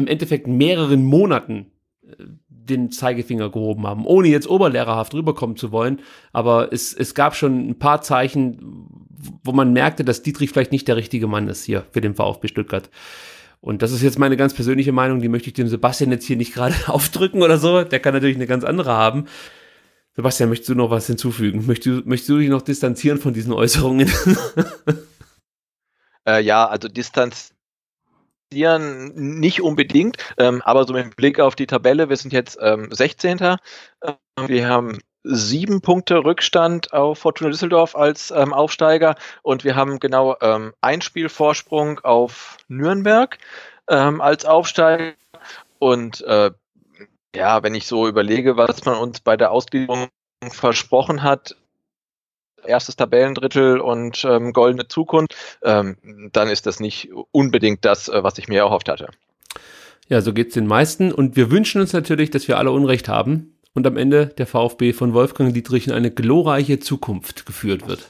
im Endeffekt mehreren Monaten äh, den Zeigefinger gehoben haben, ohne jetzt oberlehrerhaft rüberkommen zu wollen. Aber es, es gab schon ein paar Zeichen, wo man merkte, dass Dietrich vielleicht nicht der richtige Mann ist hier für den VfB Stuttgart. Und das ist jetzt meine ganz persönliche Meinung, die möchte ich dem Sebastian jetzt hier nicht gerade aufdrücken oder so. Der kann natürlich eine ganz andere haben. Sebastian, möchtest du noch was hinzufügen? Möchtest, möchtest du dich noch distanzieren von diesen Äußerungen? äh, ja, also Distanz, nicht unbedingt, ähm, aber so mit Blick auf die Tabelle, wir sind jetzt ähm, 16. Ähm, wir haben sieben Punkte Rückstand auf Fortuna Düsseldorf als ähm, Aufsteiger und wir haben genau ähm, ein Spiel Vorsprung auf Nürnberg ähm, als Aufsteiger und äh, ja, wenn ich so überlege, was man uns bei der Ausgliederung versprochen hat, erstes Tabellendrittel und ähm, goldene Zukunft, ähm, dann ist das nicht unbedingt das, äh, was ich mir erhofft hatte. Ja, so geht es den meisten. Und wir wünschen uns natürlich, dass wir alle Unrecht haben und am Ende der VfB von Wolfgang Dietrich in eine glorreiche Zukunft geführt wird.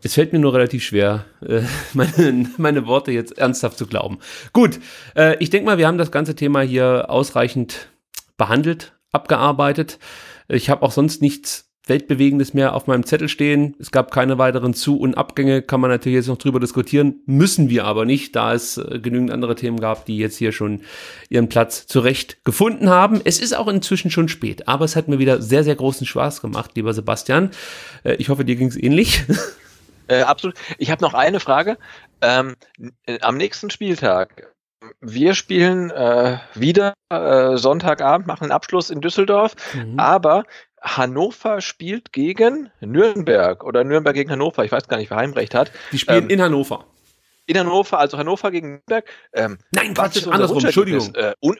Es fällt mir nur relativ schwer, äh, meine, meine Worte jetzt ernsthaft zu glauben. Gut, äh, ich denke mal, wir haben das ganze Thema hier ausreichend behandelt, abgearbeitet. Ich habe auch sonst nichts Weltbewegendes mehr auf meinem Zettel stehen. Es gab keine weiteren Zu- und Abgänge, kann man natürlich jetzt noch drüber diskutieren, müssen wir aber nicht, da es äh, genügend andere Themen gab, die jetzt hier schon ihren Platz zurecht gefunden haben. Es ist auch inzwischen schon spät, aber es hat mir wieder sehr, sehr großen Spaß gemacht, lieber Sebastian. Äh, ich hoffe, dir ging es ähnlich. Äh, absolut. Ich habe noch eine Frage. Ähm, äh, am nächsten Spieltag wir spielen äh, wieder äh, Sonntagabend, machen einen Abschluss in Düsseldorf, mhm. aber Hannover spielt gegen Nürnberg oder Nürnberg gegen Hannover, ich weiß gar nicht, wer Heimrecht hat. Die spielen ähm, in Hannover. In Hannover, also Hannover gegen Nürnberg. Ähm, Nein, Quatsch, andersrum, Entschuldigung. Äh, un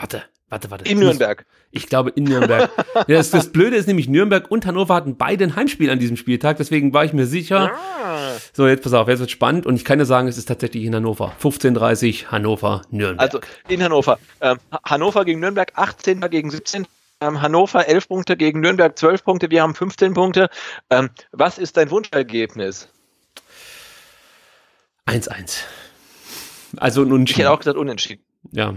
Warte, warte, warte. In Nürnberg. Ich glaube in Nürnberg. das, das, Blöde ist nämlich, Nürnberg und Hannover hatten beide ein Heimspiel an diesem Spieltag, deswegen war ich mir sicher. Ah. So, jetzt pass auf, jetzt wird spannend und ich kann ja sagen, es ist tatsächlich in Hannover. 15:30 Hannover, Nürnberg. Also in Hannover. Ähm, Hannover gegen Nürnberg, 18. gegen 17. Ähm, Hannover 11 Punkte gegen Nürnberg 12 Punkte, wir haben 15 Punkte. Ähm, was ist dein Wunschergebnis? 1-1. Also ein Unentschieden. Ich hätte auch gesagt unentschieden. Ja.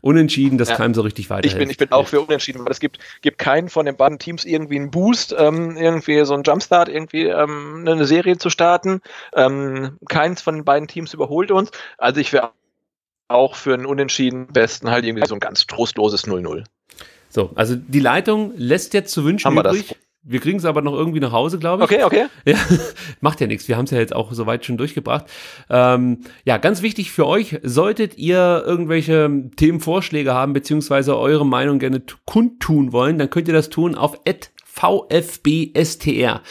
Unentschieden, das ja. keinem so richtig weiterhilft. Ich bin, ich bin auch für Unentschieden, weil es gibt, gibt keinen von den beiden Teams irgendwie einen Boost, ähm, irgendwie so einen Jumpstart, irgendwie ähm, eine Serie zu starten. Ähm, keins von den beiden Teams überholt uns. Also ich wäre auch für einen Unentschieden besten halt irgendwie so ein ganz trostloses 0-0. So, also die Leitung lässt jetzt zu wünschen Haben übrig. Wir das. Wir kriegen es aber noch irgendwie nach Hause, glaube ich. Okay, okay. Ja, macht ja nichts. Wir haben es ja jetzt auch soweit schon durchgebracht. Ähm, ja, ganz wichtig für euch, solltet ihr irgendwelche Themenvorschläge haben, beziehungsweise eure Meinung gerne kundtun wollen, dann könnt ihr das tun auf VFBSTR.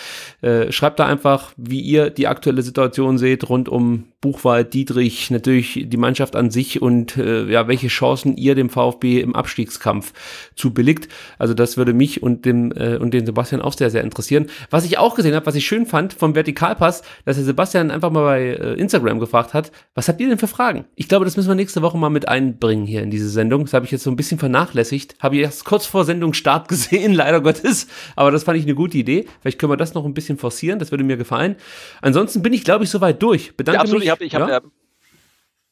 Äh, schreibt da einfach, wie ihr die aktuelle Situation seht rund um Buchwald, Dietrich, natürlich die Mannschaft an sich und äh, ja, welche Chancen ihr dem VfB im Abstiegskampf zubilligt. Also das würde mich und dem äh, und den Sebastian auch sehr, sehr interessieren. Was ich auch gesehen habe, was ich schön fand vom Vertikalpass, dass der Sebastian einfach mal bei äh, Instagram gefragt hat, was habt ihr denn für Fragen? Ich glaube, das müssen wir nächste Woche mal mit einbringen hier in diese Sendung. Das habe ich jetzt so ein bisschen vernachlässigt. Habe ich erst kurz vor Sendungsstart gesehen, leider Gottes. Aber das fand ich eine gute Idee. Vielleicht können wir das noch ein bisschen forcieren. Das würde mir gefallen. Ansonsten bin ich, glaube ich, soweit durch. Bedanke ja, mich ich habe ich hab, ja? äh,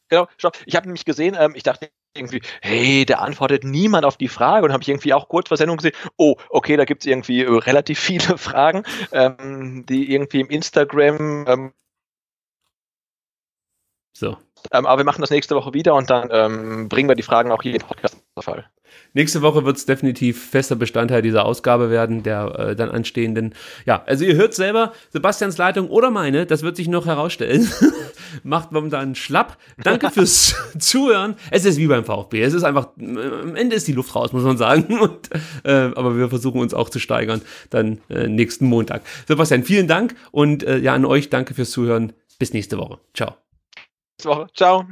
genau, stopp. Ich habe nämlich gesehen, ähm, ich dachte irgendwie, hey, da antwortet niemand auf die Frage und habe ich irgendwie auch kurz vor Sendung gesehen, oh, okay, da gibt es irgendwie äh, relativ viele Fragen, ähm, die irgendwie im Instagram ähm, so. Ähm, aber wir machen das nächste Woche wieder und dann ähm, bringen wir die Fragen auch hier in den Podcast auf Fall. Nächste Woche wird es definitiv fester Bestandteil dieser Ausgabe werden, der äh, dann anstehenden. Ja, also ihr hört selber, Sebastians Leitung oder meine, das wird sich noch herausstellen. Macht momentan schlapp. Danke fürs Zuhören. Es ist wie beim VfB. Es ist einfach, am Ende ist die Luft raus, muss man sagen. Und, äh, aber wir versuchen uns auch zu steigern, dann äh, nächsten Montag. Sebastian, vielen Dank und äh, ja, an euch danke fürs Zuhören. Bis nächste Woche. Ciao. Woche. Ciao.